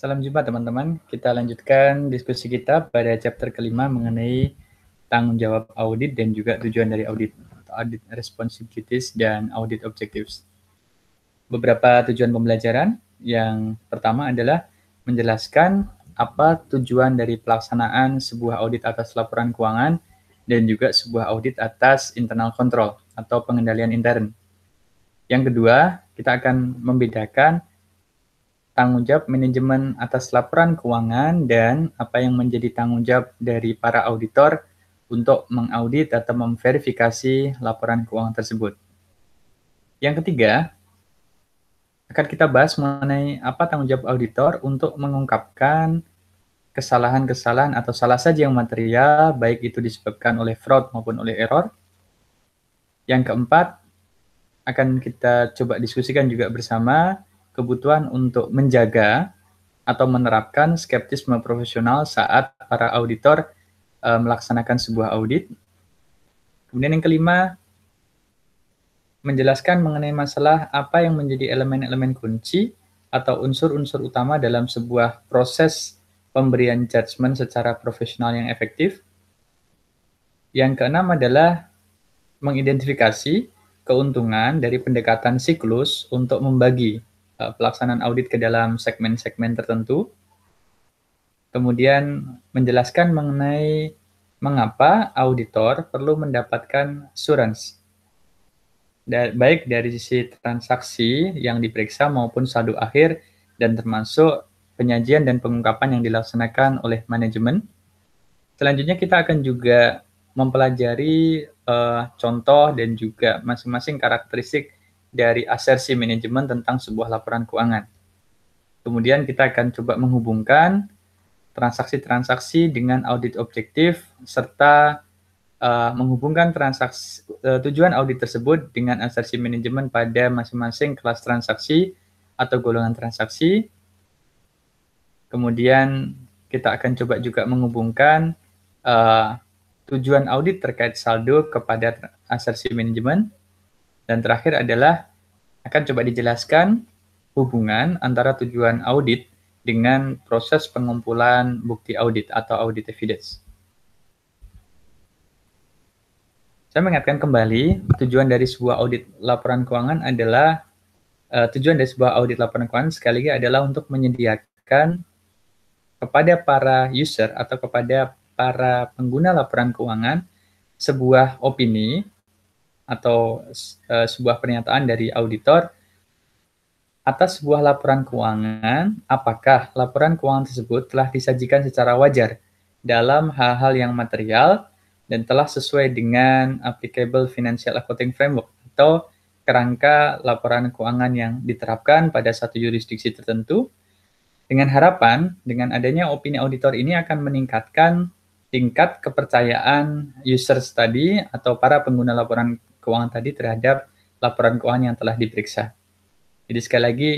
Salam jumpa teman-teman. Kita lanjutkan diskusi kita pada chapter kelima mengenai tanggung jawab audit dan juga tujuan dari audit, audit responsibilities dan audit objectives. Beberapa tujuan pembelajaran. Yang pertama adalah menjelaskan apa tujuan dari pelaksanaan sebuah audit atas laporan keuangan dan juga sebuah audit atas internal control atau pengendalian intern. Yang kedua, kita akan membedakan tanggung jawab manajemen atas laporan keuangan dan apa yang menjadi tanggung jawab dari para auditor untuk mengaudit atau memverifikasi laporan keuangan tersebut. Yang ketiga, akan kita bahas mengenai apa tanggung jawab auditor untuk mengungkapkan kesalahan-kesalahan atau salah saja yang material, baik itu disebabkan oleh fraud maupun oleh error. Yang keempat, akan kita coba diskusikan juga bersama kebutuhan untuk menjaga atau menerapkan skeptisme profesional saat para auditor uh, melaksanakan sebuah audit. Kemudian yang kelima, menjelaskan mengenai masalah apa yang menjadi elemen-elemen kunci atau unsur-unsur utama dalam sebuah proses pemberian judgement secara profesional yang efektif. Yang keenam adalah mengidentifikasi keuntungan dari pendekatan siklus untuk membagi Eh, pelaksanaan audit ke dalam segmen-segmen tertentu. Kemudian menjelaskan mengenai mengapa auditor perlu mendapatkan surans. baik dari sisi transaksi yang diperiksa maupun saldo akhir dan termasuk penyajian dan pengungkapan yang dilaksanakan oleh manajemen. Selanjutnya kita akan juga mempelajari uh, contoh dan juga masing-masing karakteristik dari asersi manajemen tentang sebuah laporan keuangan. Kemudian kita akan coba menghubungkan transaksi-transaksi dengan audit objektif serta uh, menghubungkan transaksi uh, tujuan audit tersebut dengan asersi manajemen pada masing-masing kelas transaksi atau golongan transaksi. Kemudian kita akan coba juga menghubungkan uh, tujuan audit terkait saldo kepada asersi manajemen. Dan terakhir adalah akan coba dijelaskan hubungan antara tujuan audit dengan proses pengumpulan bukti audit atau audit evidence. Saya mengingatkan kembali, tujuan dari sebuah audit laporan keuangan adalah uh, tujuan dari sebuah audit laporan keuangan sekali lagi adalah untuk menyediakan kepada para user atau kepada para pengguna laporan keuangan sebuah opini atau uh, sebuah pernyataan dari auditor atas sebuah laporan keuangan, apakah laporan keuangan tersebut telah disajikan secara wajar dalam hal-hal yang material dan telah sesuai dengan applicable financial accounting framework atau kerangka laporan keuangan yang diterapkan pada satu yurisdiksi tertentu. Dengan harapan, dengan adanya opini auditor ini akan meningkatkan tingkat kepercayaan user study atau para pengguna laporan keuangan tadi terhadap laporan keuangan yang telah diperiksa. Jadi sekali lagi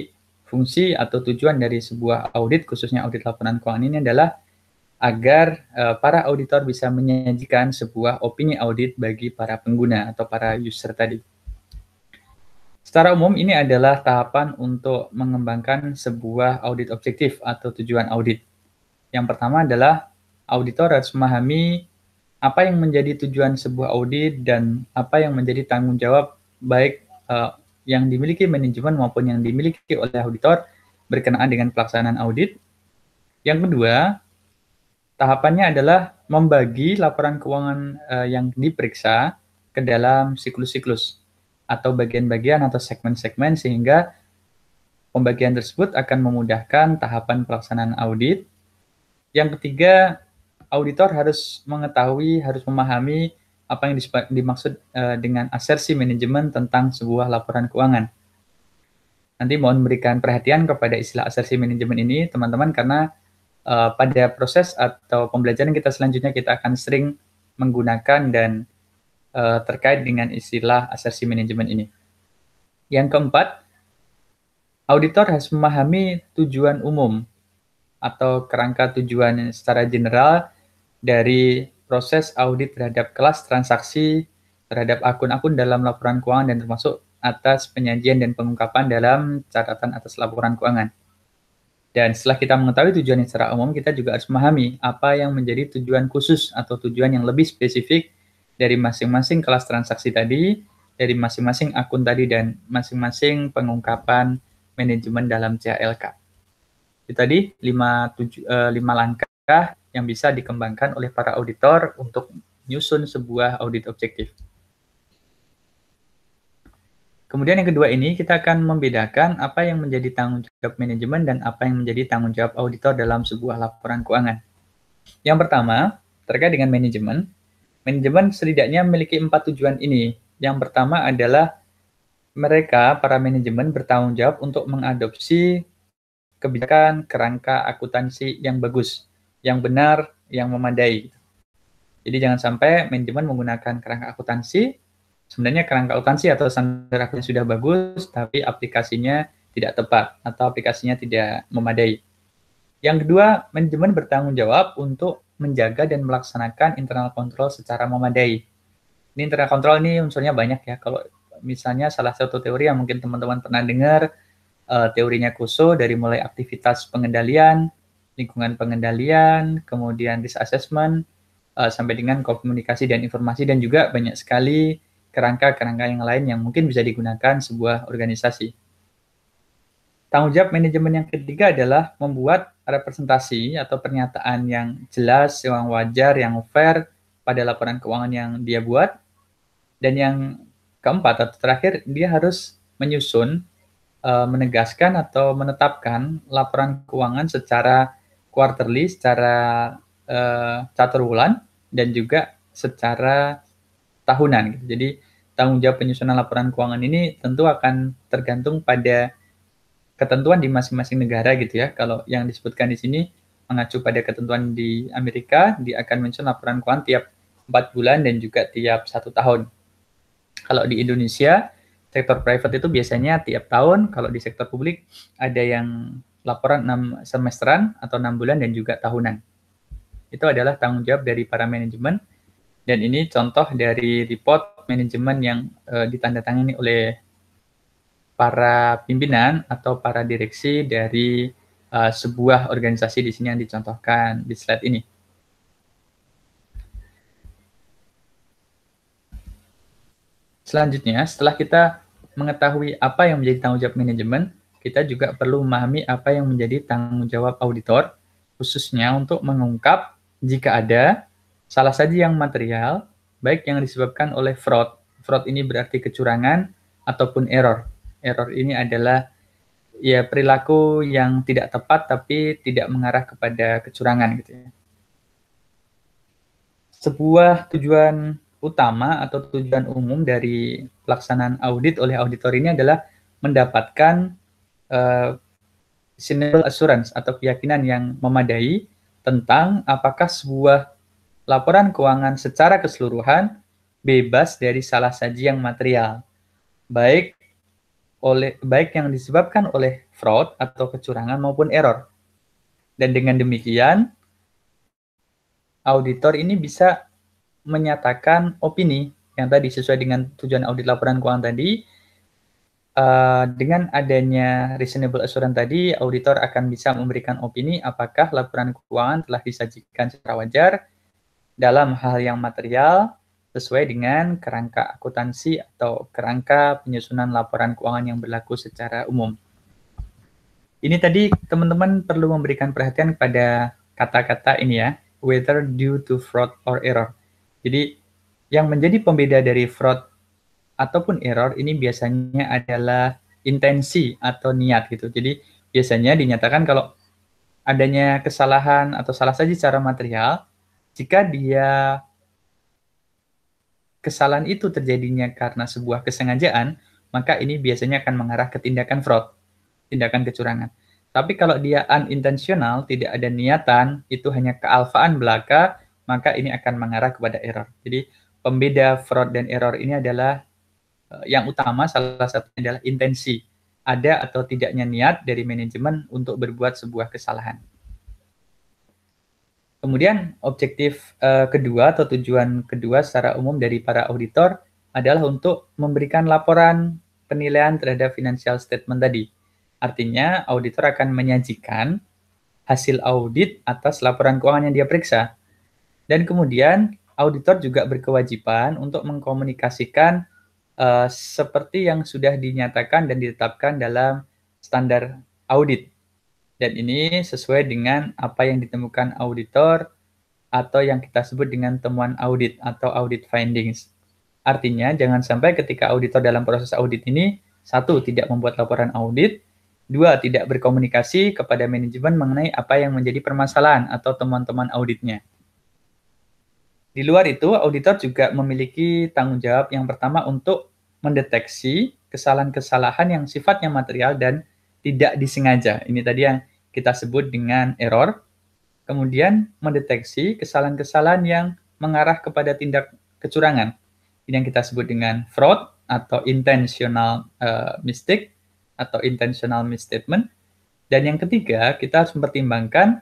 fungsi atau tujuan dari sebuah audit khususnya audit laporan keuangan ini adalah agar uh, para auditor bisa menyajikan sebuah opini audit bagi para pengguna atau para user tadi. Secara umum ini adalah tahapan untuk mengembangkan sebuah audit objektif atau tujuan audit. Yang pertama adalah auditor harus memahami apa yang menjadi tujuan sebuah audit dan apa yang menjadi tanggung jawab baik uh, yang dimiliki manajemen maupun yang dimiliki oleh auditor berkenaan dengan pelaksanaan audit. Yang kedua, tahapannya adalah membagi laporan keuangan uh, yang diperiksa ke dalam siklus-siklus atau bagian-bagian atau segmen-segmen sehingga pembagian tersebut akan memudahkan tahapan pelaksanaan audit. Yang ketiga, auditor harus mengetahui, harus memahami apa yang dimaksud eh, dengan asersi manajemen tentang sebuah laporan keuangan. Nanti mohon berikan perhatian kepada istilah asersi manajemen ini, teman-teman, karena eh, pada proses atau pembelajaran kita selanjutnya kita akan sering menggunakan dan eh, terkait dengan istilah asersi manajemen ini. Yang keempat, auditor harus memahami tujuan umum atau kerangka tujuan secara general dari proses audit terhadap kelas transaksi terhadap akun-akun dalam laporan keuangan dan termasuk atas penyajian dan pengungkapan dalam catatan atas laporan keuangan. Dan setelah kita mengetahui yang secara umum, kita juga harus memahami apa yang menjadi tujuan khusus atau tujuan yang lebih spesifik dari masing-masing kelas transaksi tadi, dari masing-masing akun tadi, dan masing-masing pengungkapan manajemen dalam CLK. Itu tadi lima eh, lima langkah yang bisa dikembangkan oleh para auditor untuk menyusun sebuah audit objektif. Kemudian yang kedua ini kita akan membedakan apa yang menjadi tanggung jawab manajemen dan apa yang menjadi tanggung jawab auditor dalam sebuah laporan keuangan. Yang pertama, terkait dengan manajemen, manajemen setidaknya memiliki empat tujuan ini. Yang pertama adalah mereka, para manajemen bertanggung jawab untuk mengadopsi kebijakan kerangka akuntansi yang bagus yang benar, yang memadai. Jadi jangan sampai manajemen menggunakan kerangka akuntansi, sebenarnya kerangka akuntansi atau standar akuntansi sudah bagus, tapi aplikasinya tidak tepat atau aplikasinya tidak memadai. Yang kedua, manajemen bertanggung jawab untuk menjaga dan melaksanakan internal control secara memadai. Ini internal control ini unsurnya banyak ya. Kalau misalnya salah satu teori yang mungkin teman-teman pernah dengar, eh, teorinya Kuso dari mulai aktivitas pengendalian, lingkungan pengendalian, kemudian risk assessment, uh, sampai dengan komunikasi dan informasi, dan juga banyak sekali kerangka-kerangka yang lain yang mungkin bisa digunakan sebuah organisasi. Tanggung jawab manajemen yang ketiga adalah membuat representasi atau pernyataan yang jelas, yang wajar, yang fair pada laporan keuangan yang dia buat. Dan yang keempat atau terakhir, dia harus menyusun, eh, menegaskan atau menetapkan laporan keuangan secara quarterly secara uh, catur bulan dan juga secara tahunan. Gitu. Jadi tanggung jawab penyusunan laporan keuangan ini tentu akan tergantung pada ketentuan di masing-masing negara gitu ya. Kalau yang disebutkan di sini mengacu pada ketentuan di Amerika, dia akan menyusun laporan keuangan tiap 4 bulan dan juga tiap satu tahun. Kalau di Indonesia, sektor private itu biasanya tiap tahun, kalau di sektor publik ada yang laporan 6 semesteran atau 6 bulan dan juga tahunan. Itu adalah tanggung jawab dari para manajemen dan ini contoh dari report manajemen yang uh, ditandatangani oleh para pimpinan atau para direksi dari uh, sebuah organisasi di sini yang dicontohkan di slide ini. Selanjutnya, setelah kita mengetahui apa yang menjadi tanggung jawab manajemen, kita juga perlu memahami apa yang menjadi tanggung jawab auditor, khususnya untuk mengungkap jika ada salah saja yang material, baik yang disebabkan oleh fraud. Fraud ini berarti kecurangan ataupun error. Error ini adalah ya perilaku yang tidak tepat tapi tidak mengarah kepada kecurangan gitu ya. Sebuah tujuan utama atau tujuan umum dari pelaksanaan audit oleh auditor ini adalah mendapatkan uh, assurance atau keyakinan yang memadai tentang apakah sebuah laporan keuangan secara keseluruhan bebas dari salah saji yang material, baik oleh baik yang disebabkan oleh fraud atau kecurangan maupun error. Dan dengan demikian, auditor ini bisa menyatakan opini yang tadi sesuai dengan tujuan audit laporan keuangan tadi Eh, dengan adanya reasonable assurance tadi, auditor akan bisa memberikan opini apakah laporan keuangan telah disajikan secara wajar dalam hal yang material sesuai dengan kerangka akuntansi atau kerangka penyusunan laporan keuangan yang berlaku secara umum. Ini tadi teman-teman perlu memberikan perhatian pada kata-kata ini ya, whether due to fraud or error. Jadi yang menjadi pembeda dari fraud ataupun error ini biasanya adalah intensi atau niat gitu. Jadi biasanya dinyatakan kalau adanya kesalahan atau salah saja cara material jika dia kesalahan itu terjadinya karena sebuah kesengajaan, maka ini biasanya akan mengarah ke tindakan fraud, tindakan kecurangan. Tapi kalau dia unintentional, tidak ada niatan, itu hanya kealfaan belaka, maka ini akan mengarah kepada error. Jadi pembeda fraud dan error ini adalah Eh, yang utama salah satunya adalah intensi. Ada atau tidaknya niat dari manajemen untuk berbuat sebuah kesalahan. Kemudian objektif uh, kedua atau tujuan kedua secara umum dari para auditor adalah untuk memberikan laporan penilaian terhadap financial statement tadi. Artinya auditor akan menyajikan hasil audit atas laporan keuangan yang dia periksa. Dan kemudian auditor juga berkewajiban untuk mengkomunikasikan uh, seperti yang sudah dinyatakan dan ditetapkan dalam standar audit. Dan ini sesuai dengan apa yang ditemukan auditor atau yang kita sebut dengan temuan audit atau audit findings. Artinya, jangan sampai ketika auditor dalam proses audit ini, satu, tidak membuat laporan audit, dua, tidak berkomunikasi kepada manajemen mengenai apa yang menjadi permasalahan atau teman-teman auditnya. Di luar itu, auditor juga memiliki tanggung jawab yang pertama untuk mendeteksi kesalahan-kesalahan yang sifatnya material dan tidak disengaja. Ini tadi yang kita sebut dengan error. Kemudian mendeteksi kesalahan-kesalahan yang mengarah kepada tindak kecurangan. Ini yang kita sebut dengan fraud atau intentional uh, mistake atau intentional misstatement. Dan yang ketiga, kita harus mempertimbangkan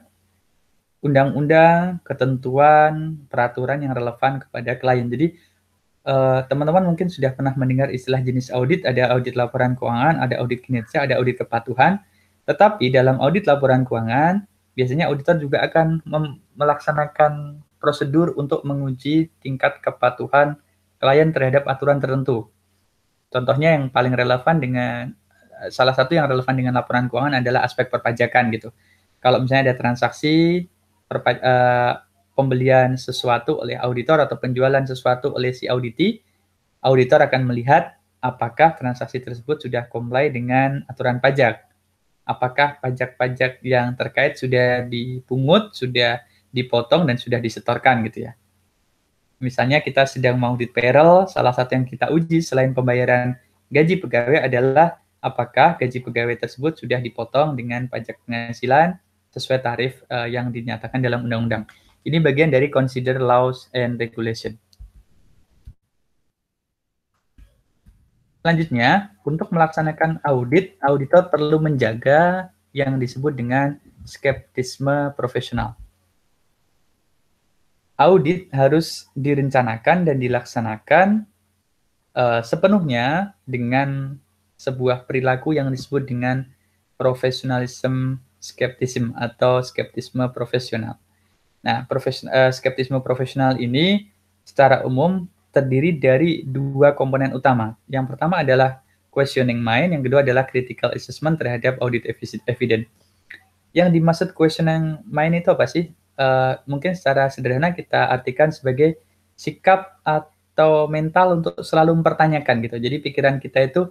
undang-undang, ketentuan, peraturan yang relevan kepada klien. Jadi Eh, teman-teman uh, mungkin sudah pernah mendengar istilah jenis audit, ada audit laporan keuangan, ada audit kinerja, ada audit kepatuhan. Tetapi dalam audit laporan keuangan, biasanya auditor juga akan melaksanakan prosedur untuk menguji tingkat kepatuhan klien terhadap aturan tertentu. Contohnya yang paling relevan dengan salah satu yang relevan dengan laporan keuangan adalah aspek perpajakan gitu. Kalau misalnya ada transaksi eh, pembelian sesuatu oleh auditor atau penjualan sesuatu oleh si auditi, auditor akan melihat apakah transaksi tersebut sudah comply dengan aturan pajak. Apakah pajak-pajak yang terkait sudah dipungut, sudah dipotong, dan sudah disetorkan gitu ya. Misalnya kita sedang mengaudit payroll, salah satu yang kita uji selain pembayaran gaji pegawai adalah apakah gaji pegawai tersebut sudah dipotong dengan pajak penghasilan sesuai tarif uh, yang dinyatakan dalam undang-undang. Ini bagian dari consider laws and regulation. Selanjutnya, untuk melaksanakan audit, auditor perlu menjaga yang disebut dengan skeptisme profesional. Audit harus direncanakan dan dilaksanakan uh, sepenuhnya dengan sebuah perilaku yang disebut dengan profesionalism skeptism atau skeptisme profesional. Nah, profes uh, skeptisme profesional ini secara umum terdiri dari dua komponen utama. Yang pertama adalah questioning mind, yang kedua adalah critical assessment terhadap audit evidence. Yang dimaksud questioning mind itu apa sih? Uh, mungkin secara sederhana kita artikan sebagai sikap atau mental untuk selalu mempertanyakan gitu. Jadi pikiran kita itu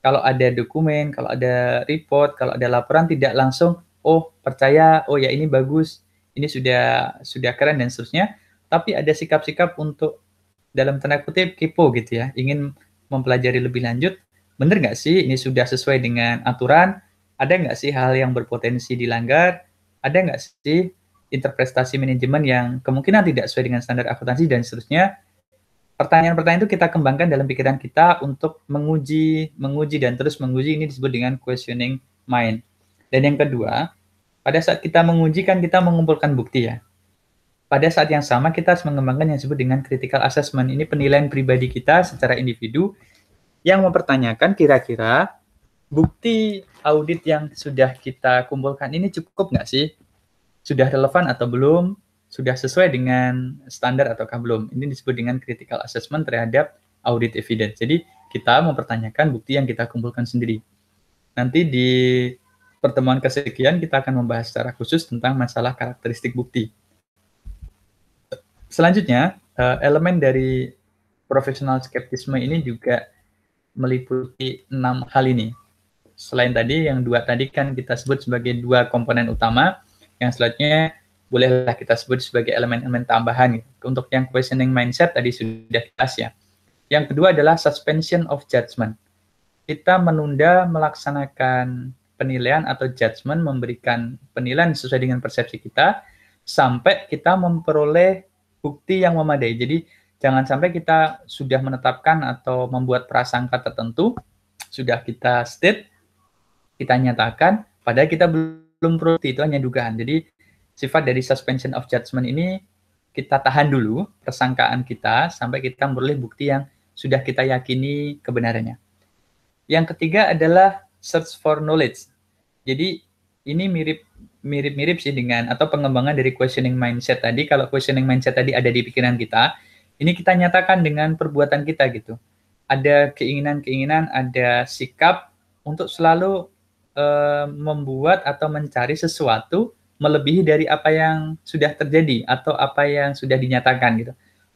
kalau ada dokumen, kalau ada report, kalau ada laporan tidak langsung oh percaya, oh ya ini bagus, ini sudah sudah keren dan seterusnya, tapi ada sikap-sikap untuk dalam tanda kutip kipo gitu ya, ingin mempelajari lebih lanjut, bener nggak sih ini sudah sesuai dengan aturan? Ada nggak sih hal yang berpotensi dilanggar? Ada nggak sih interpretasi manajemen yang kemungkinan tidak sesuai dengan standar akuntansi dan seterusnya? Pertanyaan-pertanyaan itu kita kembangkan dalam pikiran kita untuk menguji, menguji dan terus menguji ini disebut dengan questioning mind. Dan yang kedua, pada saat kita menguji kan kita mengumpulkan bukti ya. Pada saat yang sama kita harus mengembangkan yang disebut dengan critical assessment. Ini penilaian pribadi kita secara individu yang mempertanyakan kira-kira bukti audit yang sudah kita kumpulkan ini cukup nggak sih? Sudah relevan atau belum? Sudah sesuai dengan standar ataukah belum? Ini disebut dengan critical assessment terhadap audit evidence. Jadi kita mempertanyakan bukti yang kita kumpulkan sendiri. Nanti di pertemuan kesekian kita akan membahas secara khusus tentang masalah karakteristik bukti. Selanjutnya, eh, elemen dari profesional skeptisme ini juga meliputi enam hal ini. Selain tadi, yang dua tadi kan kita sebut sebagai dua komponen utama, yang selanjutnya bolehlah kita sebut sebagai elemen-elemen tambahan. Untuk yang questioning mindset tadi sudah jelas ya. Yang kedua adalah suspension of judgment. Kita menunda melaksanakan penilaian atau judgement memberikan penilaian sesuai dengan persepsi kita sampai kita memperoleh bukti yang memadai. Jadi jangan sampai kita sudah menetapkan atau membuat prasangka tertentu, sudah kita state, kita nyatakan, padahal kita belum bukti itu hanya dugaan. Jadi sifat dari suspension of judgment ini kita tahan dulu persangkaan kita sampai kita memperoleh bukti yang sudah kita yakini kebenarannya. Yang ketiga adalah search for knowledge. Jadi ini mirip mirip-mirip sih dengan atau pengembangan dari questioning mindset tadi. Kalau questioning mindset tadi ada di pikiran kita, ini kita nyatakan dengan perbuatan kita gitu. Ada keinginan-keinginan, ada sikap untuk selalu eh, membuat atau mencari sesuatu melebihi dari apa yang sudah terjadi atau apa yang sudah dinyatakan gitu.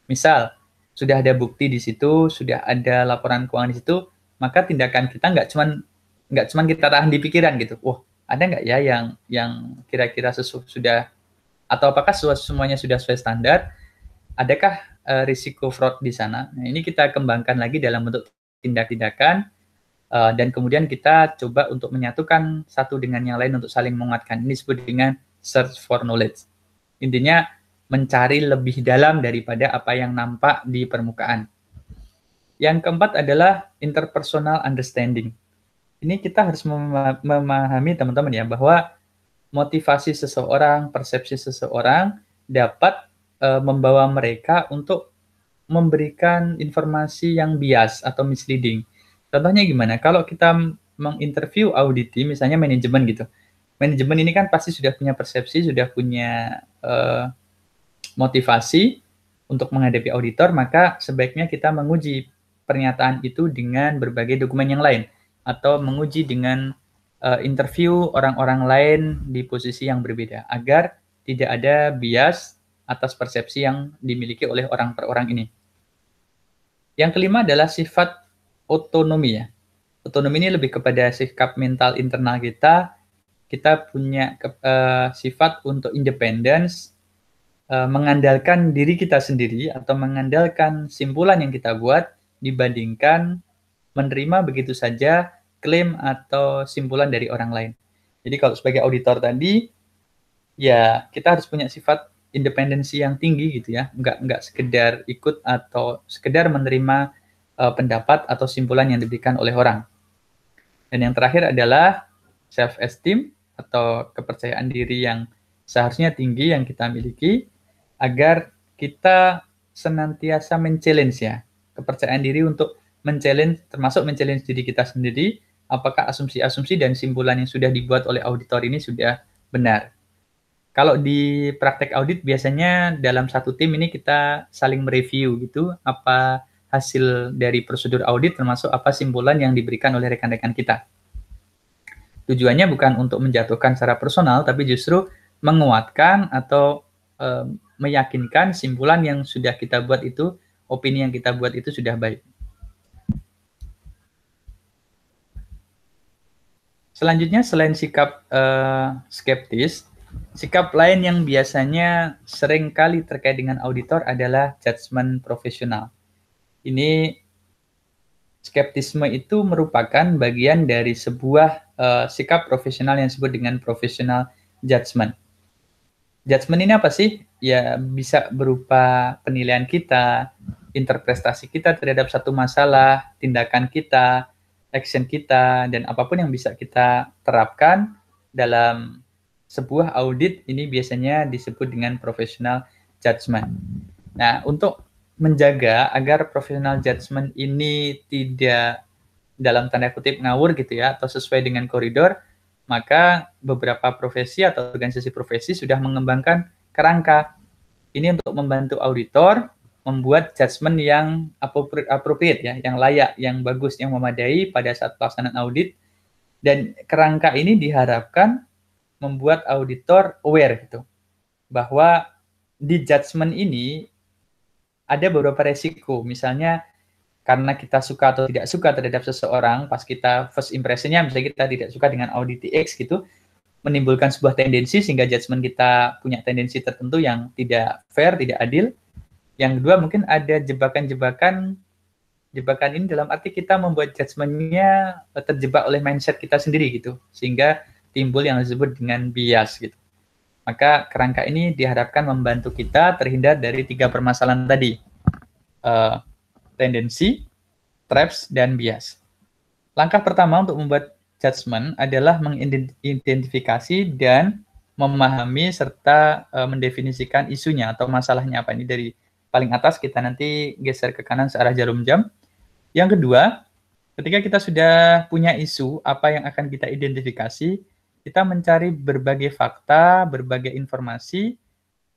Misal sudah ada bukti di situ, sudah ada laporan keuangan di situ, maka tindakan kita nggak cuman nggak cuma kita tahan di pikiran gitu. Wah, ada nggak ya yang yang kira-kira sesu, sudah atau apakah semuanya sudah sesuai standar? Adakah uh, risiko fraud di sana? Nah, ini kita kembangkan lagi dalam bentuk tindak-tindakan uh, dan kemudian kita coba untuk menyatukan satu dengan yang lain untuk saling menguatkan. Ini disebut dengan search for knowledge. Intinya mencari lebih dalam daripada apa yang nampak di permukaan. Yang keempat adalah interpersonal understanding ini kita harus memahami teman-teman ya bahwa motivasi seseorang, persepsi seseorang dapat e, membawa mereka untuk memberikan informasi yang bias atau misleading. Contohnya gimana? Kalau kita menginterview auditi, misalnya manajemen gitu. Manajemen ini kan pasti sudah punya persepsi, sudah punya uh, motivasi untuk menghadapi auditor, maka sebaiknya kita menguji pernyataan itu dengan berbagai dokumen yang lain atau menguji dengan uh, interview orang-orang lain di posisi yang berbeda agar tidak ada bias atas persepsi yang dimiliki oleh orang per orang ini. Yang kelima adalah sifat otonomi ya. Otonomi ini lebih kepada sikap mental internal kita. Kita punya ke, uh, sifat untuk independence, uh, mengandalkan diri kita sendiri atau mengandalkan simpulan yang kita buat dibandingkan menerima begitu saja klaim atau simpulan dari orang lain. Jadi kalau sebagai auditor tadi, ya kita harus punya sifat independensi yang tinggi gitu ya, nggak nggak sekedar ikut atau sekedar menerima uh, pendapat atau simpulan yang diberikan oleh orang. Dan yang terakhir adalah self esteem atau kepercayaan diri yang seharusnya tinggi yang kita miliki agar kita senantiasa men-challenge ya kepercayaan diri untuk men-challenge termasuk men-challenge diri kita sendiri apakah asumsi-asumsi dan simpulan yang sudah dibuat oleh auditor ini sudah benar. Kalau di praktek audit biasanya dalam satu tim ini kita saling mereview gitu apa hasil dari prosedur audit termasuk apa simpulan yang diberikan oleh rekan-rekan kita. Tujuannya bukan untuk menjatuhkan secara personal tapi justru menguatkan atau e, meyakinkan simpulan yang sudah kita buat itu, opini yang kita buat itu sudah baik. Selanjutnya selain sikap uh, skeptis, sikap lain yang biasanya sering kali terkait dengan auditor adalah judgement profesional. Ini skeptisme itu merupakan bagian dari sebuah uh, sikap profesional yang disebut dengan professional judgement. Judgement ini apa sih? Ya bisa berupa penilaian kita, interpretasi kita terhadap satu masalah, tindakan kita, action kita dan apapun yang bisa kita terapkan dalam sebuah audit ini biasanya disebut dengan professional judgment. Nah, untuk menjaga agar professional judgment ini tidak dalam tanda kutip ngawur gitu ya atau sesuai dengan koridor, maka beberapa profesi atau organisasi profesi sudah mengembangkan kerangka ini untuk membantu auditor membuat judgement yang appropriate ya, yang layak, yang bagus, yang memadai pada saat pelaksanaan audit. Dan kerangka ini diharapkan membuat auditor aware gitu bahwa di judgement ini ada beberapa resiko. Misalnya karena kita suka atau tidak suka terhadap seseorang pas kita first impressionnya misalnya kita tidak suka dengan audit X gitu menimbulkan sebuah tendensi sehingga judgement kita punya tendensi tertentu yang tidak fair, tidak adil yang kedua mungkin ada jebakan-jebakan jebakan ini dalam arti kita membuat judgementnya eh, terjebak oleh mindset kita sendiri gitu sehingga timbul yang disebut dengan bias gitu. Maka kerangka ini diharapkan membantu kita terhindar dari tiga permasalahan tadi. Uh, tendensi, traps, dan bias. Langkah pertama untuk membuat judgement adalah mengidentifikasi dan memahami serta uh, mendefinisikan isunya atau masalahnya apa ini dari paling atas kita nanti geser ke kanan searah jarum jam. Yang kedua, ketika kita sudah punya isu apa yang akan kita identifikasi, kita mencari berbagai fakta, berbagai informasi,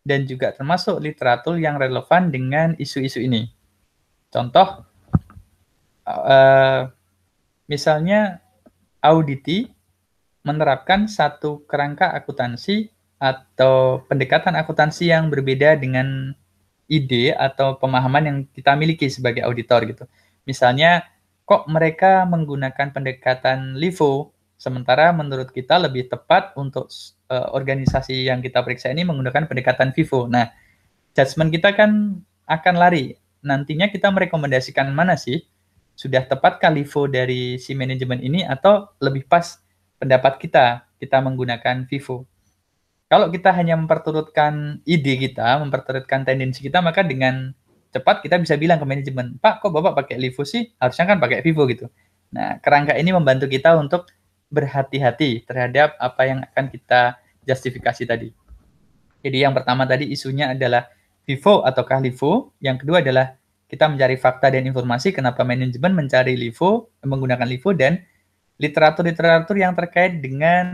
dan juga termasuk literatur yang relevan dengan isu-isu ini. Contoh, uh, uh misalnya auditi menerapkan satu kerangka akuntansi atau pendekatan akuntansi yang berbeda dengan ide atau pemahaman yang kita miliki sebagai auditor gitu. Misalnya, kok mereka menggunakan pendekatan LIFO, sementara menurut kita lebih tepat untuk uh, organisasi yang kita periksa ini menggunakan pendekatan FIFO. Nah, judgement kita kan akan lari. Nantinya kita merekomendasikan mana sih? Sudah tepat LIFO dari si manajemen ini atau lebih pas pendapat kita, kita menggunakan FIFO? Kalau kita hanya memperturutkan ide kita, memperturutkan tendensi kita, maka dengan cepat kita bisa bilang ke manajemen, Pak, kok Bapak pakai Livo sih? Harusnya kan pakai Vivo gitu. Nah, kerangka ini membantu kita untuk berhati-hati terhadap apa yang akan kita justifikasi tadi. Jadi yang pertama tadi isunya adalah Vivo ataukah Livo. Yang kedua adalah kita mencari fakta dan informasi kenapa manajemen mencari LIFO, menggunakan LIFO dan literatur-literatur yang terkait dengan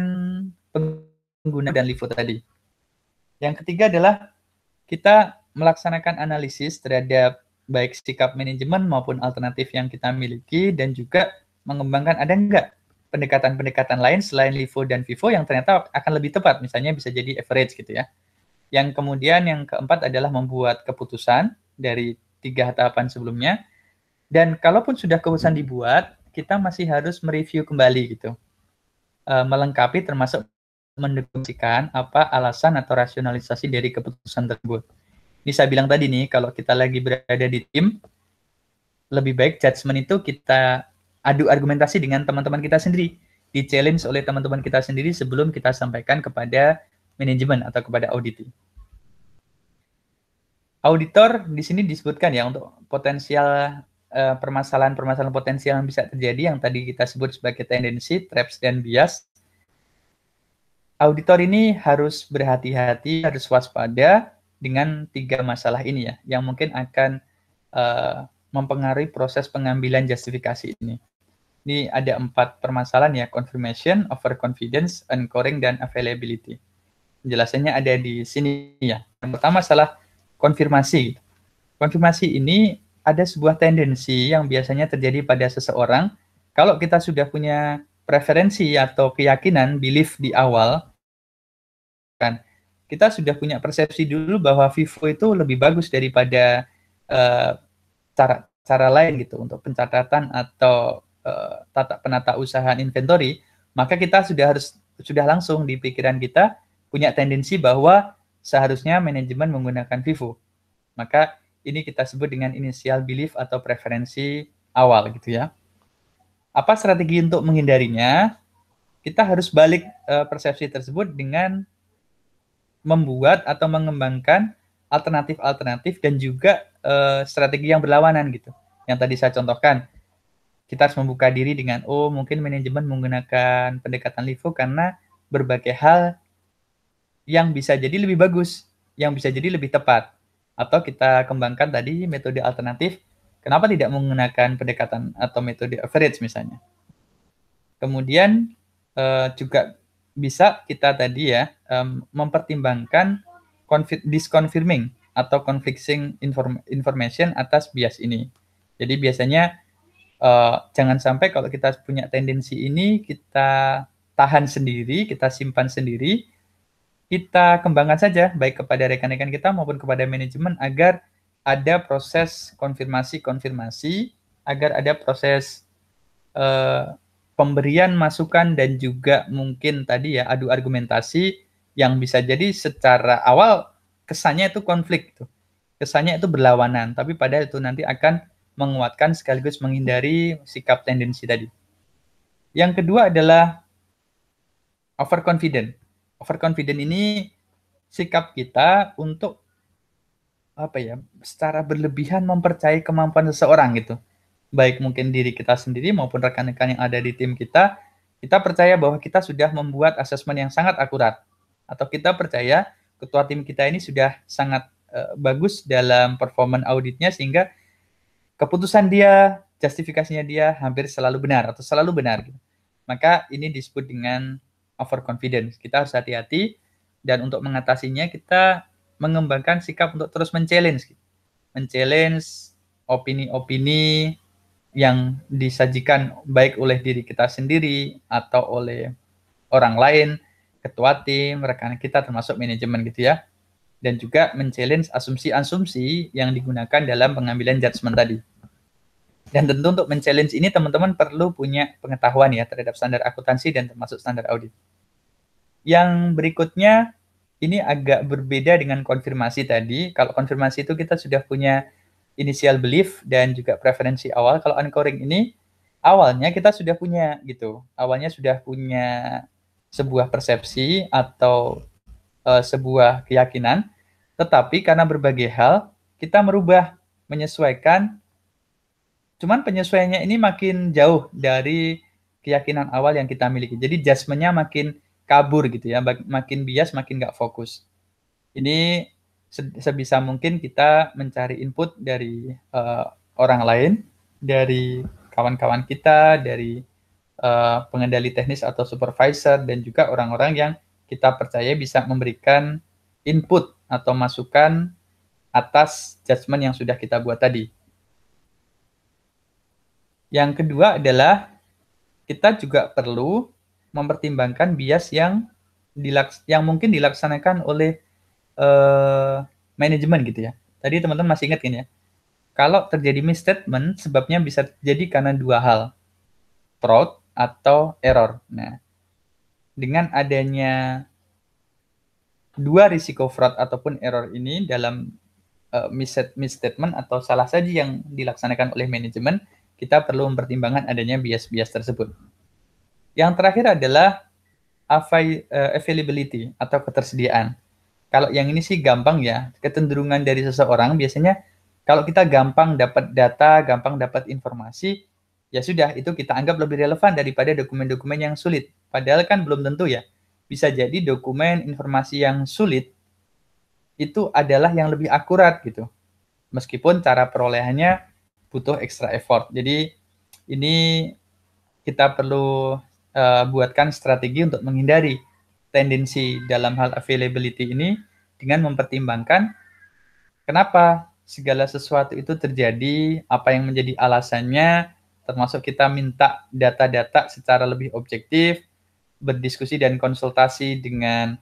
Guna dan Livo tadi. Yang ketiga adalah kita melaksanakan analisis terhadap baik sikap manajemen maupun alternatif yang kita miliki dan juga mengembangkan ada enggak pendekatan-pendekatan lain selain LIFO dan FIFO yang ternyata akan lebih tepat, misalnya bisa jadi average gitu ya. Yang kemudian yang keempat adalah membuat keputusan dari tiga tahapan sebelumnya. Dan kalaupun sudah keputusan dibuat, kita masih harus mereview kembali gitu, eh, melengkapi termasuk mendiskusikan apa alasan atau rasionalisasi dari keputusan tersebut. Ini saya bilang tadi nih, kalau kita lagi berada di tim, lebih baik judgement itu kita adu argumentasi dengan teman-teman kita sendiri, di challenge oleh teman-teman kita sendiri sebelum kita sampaikan kepada manajemen atau kepada audit. Auditor di sini disebutkan ya untuk potensial eh, permasalahan-permasalahan potensial yang bisa terjadi yang tadi kita sebut sebagai tendensi, traps, dan bias auditor ini harus berhati-hati, harus waspada dengan tiga masalah ini ya, yang mungkin akan uh, mempengaruhi proses pengambilan justifikasi ini. Ini ada empat permasalahan ya, confirmation, overconfidence, anchoring, dan availability. Penjelasannya ada di sini ya. Yang pertama salah konfirmasi. Konfirmasi ini ada sebuah tendensi yang biasanya terjadi pada seseorang kalau kita sudah punya preferensi atau keyakinan, belief di awal Kan. Kita sudah punya persepsi dulu bahwa Vivo itu lebih bagus daripada cara eh, cara cara lain gitu untuk pencatatan atau uh, tata penata usaha inventory, maka kita sudah harus sudah langsung di pikiran kita punya tendensi bahwa seharusnya manajemen menggunakan Vivo. Maka ini kita sebut dengan inisial belief atau preferensi awal gitu ya. Apa strategi untuk menghindarinya? Kita harus balik uh, persepsi tersebut dengan membuat atau mengembangkan alternatif-alternatif dan juga uh, strategi yang berlawanan gitu. Yang tadi saya contohkan, kita harus membuka diri dengan oh mungkin manajemen menggunakan pendekatan LIFO karena berbagai hal yang bisa jadi lebih bagus, yang bisa jadi lebih tepat. Atau kita kembangkan tadi metode alternatif, kenapa tidak menggunakan pendekatan atau metode average misalnya. Kemudian uh, juga bisa kita tadi ya um, mempertimbangkan disconfirming atau conflicting inform information atas bias ini. Jadi biasanya uh, jangan sampai kalau kita punya tendensi ini kita tahan sendiri, kita simpan sendiri, kita kembangkan saja baik kepada rekan-rekan kita maupun kepada manajemen agar ada proses konfirmasi-konfirmasi, agar ada proses uh, pemberian masukan dan juga mungkin tadi ya adu argumentasi yang bisa jadi secara awal kesannya itu konflik tuh. Kesannya itu berlawanan, tapi pada itu nanti akan menguatkan sekaligus menghindari sikap tendensi tadi. Yang kedua adalah overconfident. Overconfident ini sikap kita untuk apa ya, secara berlebihan mempercayai kemampuan seseorang gitu baik mungkin diri kita sendiri maupun rekan-rekan yang ada di tim kita, kita percaya bahwa kita sudah membuat asesmen yang sangat akurat. Atau kita percaya ketua tim kita ini sudah sangat uh, bagus dalam performa auditnya sehingga keputusan dia, justifikasinya dia hampir selalu benar atau selalu benar. Gitu. Maka ini disebut dengan overconfidence. Kita harus hati-hati dan untuk mengatasinya kita mengembangkan sikap untuk terus men-challenge. Gitu. Men-challenge opini-opini yang disajikan baik oleh diri kita sendiri atau oleh orang lain, ketua tim, rekan kita termasuk manajemen gitu ya. Dan juga men asumsi-asumsi yang digunakan dalam pengambilan judgement tadi. Dan tentu untuk men ini teman-teman perlu punya pengetahuan ya terhadap standar akuntansi dan termasuk standar audit. Yang berikutnya ini agak berbeda dengan konfirmasi tadi. Kalau konfirmasi itu kita sudah punya initial belief dan juga preferensi awal. Kalau anchoring ini awalnya kita sudah punya gitu. Awalnya sudah punya sebuah persepsi atau uh, sebuah keyakinan, tetapi karena berbagai hal kita merubah, menyesuaikan. Cuman penyesuaiannya ini makin jauh dari keyakinan awal yang kita miliki. Jadi jasmennya makin kabur gitu ya, makin bias, makin nggak fokus. Ini sebisa mungkin kita mencari input dari uh, orang lain, dari kawan-kawan kita, dari uh, pengendali teknis atau supervisor, dan juga orang-orang yang kita percaya bisa memberikan input atau masukan atas judgement yang sudah kita buat tadi. Yang kedua adalah kita juga perlu mempertimbangkan bias yang dilaks yang mungkin dilaksanakan oleh Eh, manajemen gitu ya. Tadi teman-teman masih ingat kan ya? Kalau terjadi misstatement, sebabnya bisa jadi karena dua hal. Fraud atau error. Nah, dengan adanya dua risiko fraud ataupun error ini dalam uh, misstatement atau salah saja yang dilaksanakan oleh manajemen, kita perlu mempertimbangkan adanya bias-bias tersebut. Yang terakhir adalah eh, availability atau ketersediaan. Kalau yang ini sih gampang ya, kecenderungan dari seseorang biasanya kalau kita gampang dapat data, gampang dapat informasi, ya sudah itu kita anggap lebih relevan daripada dokumen-dokumen yang sulit. Padahal kan belum tentu ya. Bisa jadi dokumen informasi yang sulit itu adalah yang lebih akurat gitu. Meskipun cara perolehannya butuh extra effort. Jadi ini kita perlu uh, buatkan strategi untuk menghindari tendensi dalam hal availability ini dengan mempertimbangkan kenapa segala sesuatu itu terjadi, apa yang menjadi alasannya, termasuk kita minta data-data secara lebih objektif, berdiskusi dan konsultasi dengan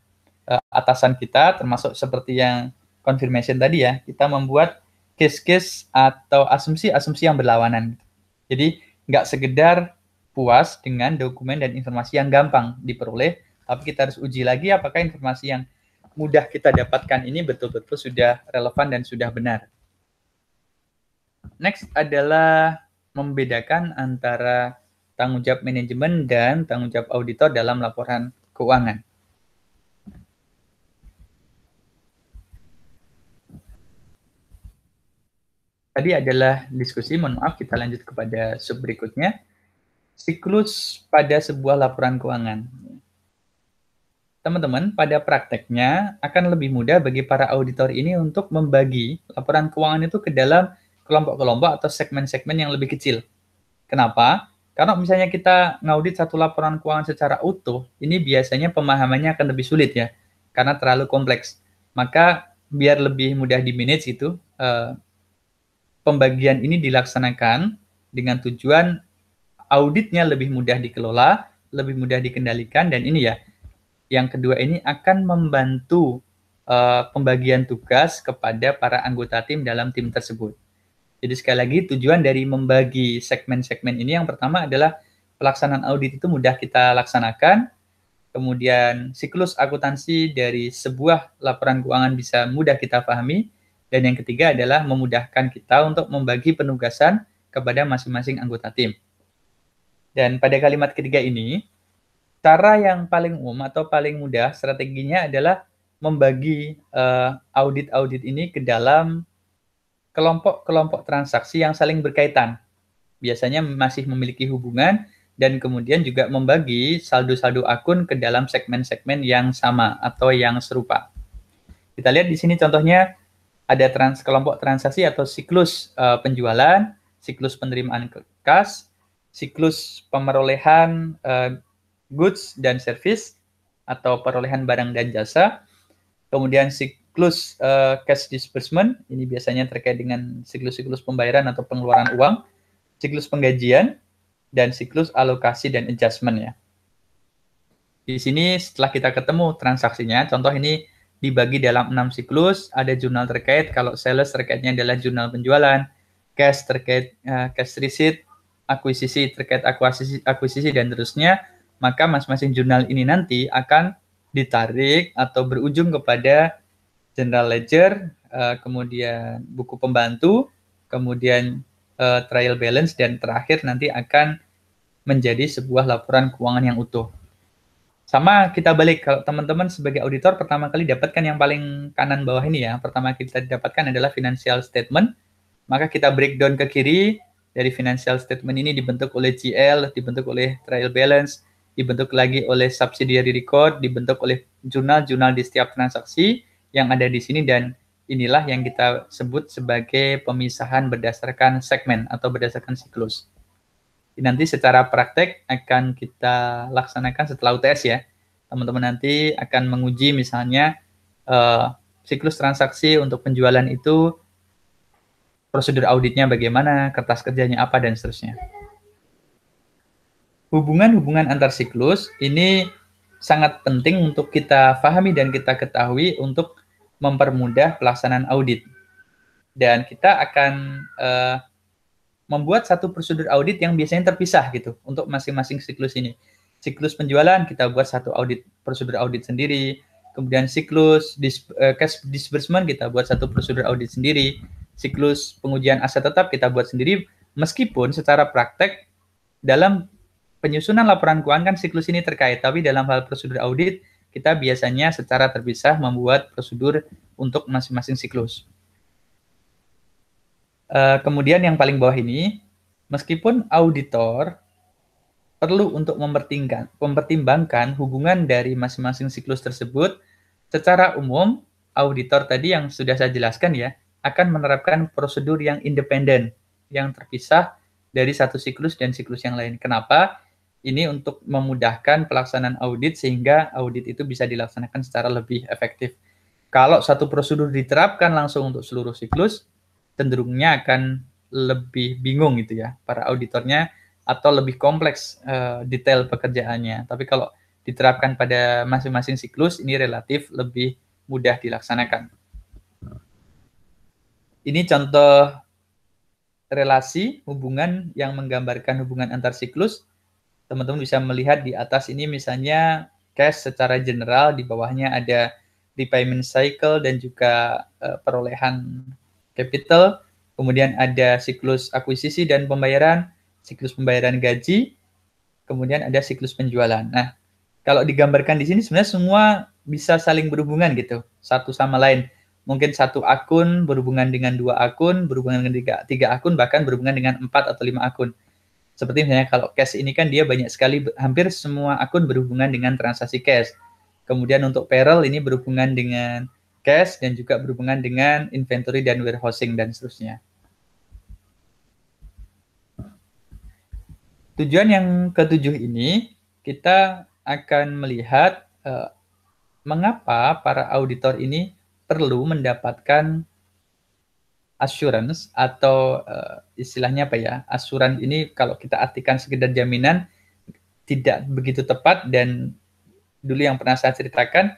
uh, atasan kita, termasuk seperti yang confirmation tadi ya, kita membuat case-case atau asumsi-asumsi yang berlawanan. Jadi nggak sekedar puas dengan dokumen dan informasi yang gampang diperoleh, tapi kita harus uji lagi apakah informasi yang mudah kita dapatkan ini betul-betul sudah relevan dan sudah benar. Next adalah membedakan antara tanggung jawab manajemen dan tanggung jawab auditor dalam laporan keuangan. Tadi adalah diskusi, mohon maaf kita lanjut kepada sub berikutnya. Siklus pada sebuah laporan keuangan teman-teman pada prakteknya akan lebih mudah bagi para auditor ini untuk membagi laporan keuangan itu ke dalam kelompok-kelompok atau segmen-segmen yang lebih kecil. Kenapa? Karena misalnya kita ngaudit satu laporan keuangan secara utuh, ini biasanya pemahamannya akan lebih sulit ya, karena terlalu kompleks. Maka biar lebih mudah di manage itu, eh, pembagian ini dilaksanakan dengan tujuan auditnya lebih mudah dikelola, lebih mudah dikendalikan, dan ini ya, yang kedua ini akan membantu uh, pembagian tugas kepada para anggota tim dalam tim tersebut. Jadi sekali lagi tujuan dari membagi segmen-segmen ini yang pertama adalah pelaksanaan audit itu mudah kita laksanakan, kemudian siklus akuntansi dari sebuah laporan keuangan bisa mudah kita pahami, dan yang ketiga adalah memudahkan kita untuk membagi penugasan kepada masing-masing anggota tim. Dan pada kalimat ketiga ini, cara yang paling umum atau paling mudah strateginya adalah membagi eh, audit-audit uh, ini ke dalam kelompok-kelompok transaksi yang saling berkaitan. Biasanya masih memiliki hubungan dan kemudian juga membagi saldo-saldo akun ke dalam segmen-segmen yang sama atau yang serupa. Kita lihat di sini contohnya ada trans kelompok transaksi atau siklus uh, penjualan, siklus penerimaan kas, siklus pemerolehan uh, goods dan service atau perolehan barang dan jasa. Kemudian siklus uh, cash disbursement, ini biasanya terkait dengan siklus-siklus pembayaran atau pengeluaran uang, siklus penggajian, dan siklus alokasi dan adjustment ya. Di sini setelah kita ketemu transaksinya, contoh ini dibagi dalam enam siklus, ada jurnal terkait, kalau sales terkaitnya adalah jurnal penjualan, cash terkait uh, cash receipt, akuisisi terkait akuisisi, akuisisi dan terusnya, maka masing-masing jurnal ini nanti akan ditarik atau berujung kepada general ledger, uh, kemudian buku pembantu, kemudian uh, trial balance, dan terakhir nanti akan menjadi sebuah laporan keuangan yang utuh. Sama kita balik, kalau teman-teman sebagai auditor pertama kali dapatkan yang paling kanan bawah ini ya, pertama kita dapatkan adalah financial statement, maka kita breakdown ke kiri, dari financial statement ini dibentuk oleh GL, dibentuk oleh trial balance, dibentuk lagi oleh subsidiary record, dibentuk oleh jurnal-jurnal di setiap transaksi yang ada di sini dan inilah yang kita sebut sebagai pemisahan berdasarkan segmen atau berdasarkan siklus. Nanti secara praktek akan kita laksanakan setelah UTS ya. Teman-teman nanti akan menguji misalnya uh, siklus transaksi untuk penjualan itu prosedur auditnya bagaimana, kertas kerjanya apa, dan seterusnya hubungan-hubungan antar siklus ini sangat penting untuk kita fahami dan kita ketahui untuk mempermudah pelaksanaan audit. Dan kita akan uh, membuat satu prosedur audit yang biasanya terpisah gitu untuk masing-masing siklus ini. Siklus penjualan kita buat satu audit prosedur audit sendiri. Kemudian siklus dis, uh, cash disbursement kita buat satu prosedur audit sendiri. Siklus pengujian aset tetap kita buat sendiri meskipun secara praktek dalam penyusunan laporan keuangan kan siklus ini terkait, tapi dalam hal prosedur audit kita biasanya secara terpisah membuat prosedur untuk masing-masing siklus. Eh, kemudian yang paling bawah ini, meskipun auditor perlu untuk mempertimbangkan, mempertimbangkan hubungan dari masing-masing siklus tersebut, secara umum auditor tadi yang sudah saya jelaskan ya, akan menerapkan prosedur yang independen, yang terpisah dari satu siklus dan siklus yang lain. Kenapa? ini untuk memudahkan pelaksanaan audit sehingga audit itu bisa dilaksanakan secara lebih efektif. Kalau satu prosedur diterapkan langsung untuk seluruh siklus, cenderungnya akan lebih bingung gitu ya para auditornya atau lebih kompleks uh, detail pekerjaannya. Tapi kalau diterapkan pada masing-masing siklus ini relatif lebih mudah dilaksanakan. Ini contoh relasi hubungan yang menggambarkan hubungan antar siklus teman-teman bisa melihat di atas ini misalnya cash secara general, di bawahnya ada repayment cycle dan juga uh, perolehan capital, kemudian ada siklus akuisisi dan pembayaran, siklus pembayaran gaji, kemudian ada siklus penjualan. Nah, kalau digambarkan di sini sebenarnya semua bisa saling berhubungan gitu, satu sama lain. Mungkin satu akun berhubungan dengan dua akun, berhubungan dengan tiga, tiga akun, bahkan berhubungan dengan empat atau lima akun. Seperti misalnya kalau cash ini kan dia banyak sekali, hampir semua akun berhubungan dengan transaksi cash. Kemudian untuk payroll ini berhubungan dengan cash dan juga berhubungan dengan inventory dan warehousing dan seterusnya. Tujuan yang ketujuh ini kita akan melihat eh, mengapa para auditor ini perlu mendapatkan assurance atau uh, istilahnya apa ya asuran ini kalau kita artikan sekedar jaminan tidak begitu tepat dan dulu yang pernah saya ceritakan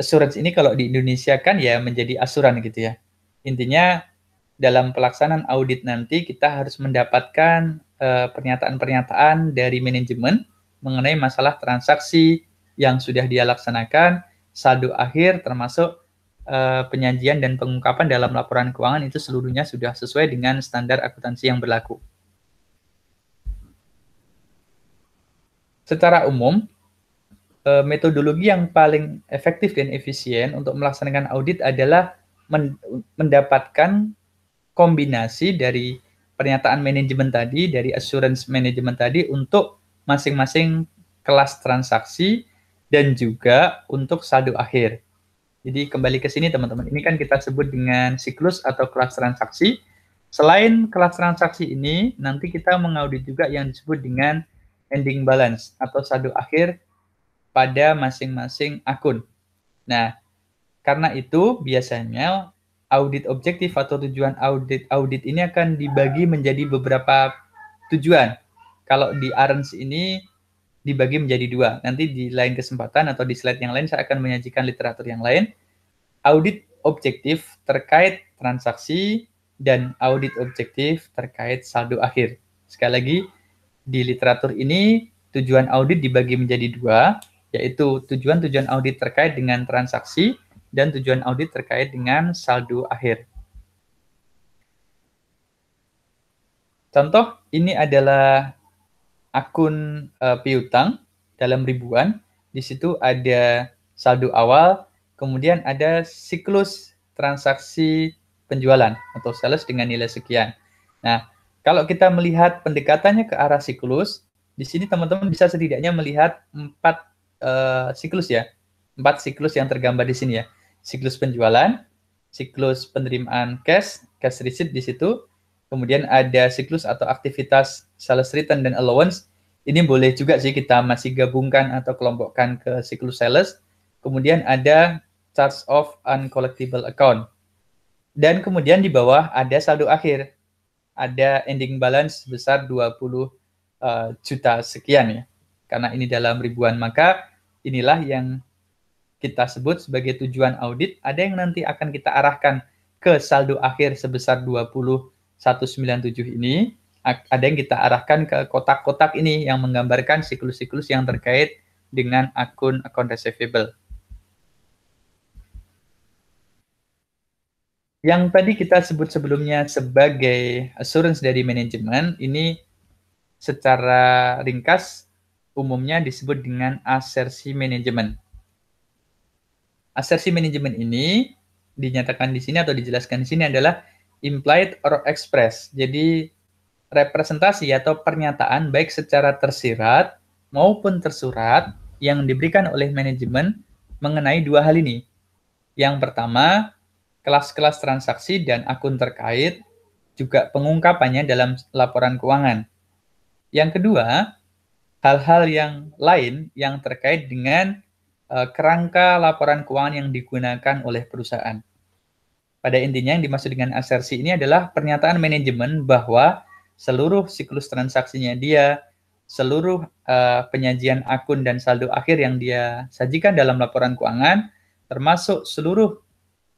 assurance ini kalau di Indonesia kan ya menjadi asuran gitu ya intinya dalam pelaksanaan audit nanti kita harus mendapatkan pernyataan eh, pernyataan-pernyataan dari manajemen mengenai masalah transaksi yang sudah dia laksanakan saldo akhir termasuk Eh, penyajian dan pengungkapan dalam laporan keuangan itu seluruhnya sudah sesuai dengan standar akuntansi yang berlaku. Secara umum, eh, metodologi yang paling efektif dan efisien untuk melaksanakan audit adalah mendapatkan kombinasi dari pernyataan manajemen tadi, dari assurance manajemen tadi untuk masing-masing kelas transaksi dan juga untuk saldo akhir. Jadi kembali ke sini teman-teman. Ini kan kita sebut dengan siklus atau kelas transaksi. Selain kelas transaksi ini, nanti kita mengaudit juga yang disebut dengan ending balance atau saldo akhir pada masing-masing akun. Nah, karena itu biasanya audit objektif atau tujuan audit audit ini akan dibagi menjadi beberapa tujuan. Kalau di ARNS ini dibagi menjadi dua. Nanti di lain kesempatan atau di slide yang lain saya akan menyajikan literatur yang lain. Audit objektif terkait transaksi dan audit objektif terkait saldo akhir. Sekali lagi, di literatur ini tujuan audit dibagi menjadi dua, yaitu tujuan-tujuan audit terkait dengan transaksi dan tujuan audit terkait dengan saldo akhir. Contoh, ini adalah akun uh, piutang dalam ribuan. Di situ ada saldo awal, kemudian ada siklus transaksi penjualan atau sales dengan nilai sekian. Nah, kalau kita melihat pendekatannya ke arah siklus, di sini teman-teman bisa setidaknya melihat empat uh, siklus ya, empat siklus yang tergambar di sini ya, siklus penjualan, siklus penerimaan cash, cash receipt di situ, kemudian ada siklus atau aktivitas sales return dan allowance. Ini boleh juga sih kita masih gabungkan atau kelompokkan ke siklus sales. Kemudian ada charge of uncollectible account. Dan kemudian di bawah ada saldo akhir. Ada ending balance besar 20 uh, eh, juta sekian ya. Karena ini dalam ribuan maka inilah yang kita sebut sebagai tujuan audit. Ada yang nanti akan kita arahkan ke saldo akhir sebesar 20 197 ini ada yang kita arahkan ke kotak-kotak ini yang menggambarkan siklus-siklus yang terkait dengan akun akun receivable. Yang tadi kita sebut sebelumnya sebagai assurance dari manajemen ini secara ringkas umumnya disebut dengan asersi manajemen. Asersi manajemen ini dinyatakan di sini atau dijelaskan di sini adalah implied or express. Jadi representasi atau pernyataan baik secara tersirat maupun tersurat yang diberikan oleh manajemen mengenai dua hal ini. Yang pertama, kelas-kelas transaksi dan akun terkait juga pengungkapannya dalam laporan keuangan. Yang kedua, hal-hal yang lain yang terkait dengan eh, kerangka laporan keuangan yang digunakan oleh perusahaan. Pada intinya yang dimaksud dengan asersi ini adalah pernyataan manajemen bahwa seluruh siklus transaksinya dia, seluruh uh, penyajian akun dan saldo akhir yang dia sajikan dalam laporan keuangan, termasuk seluruh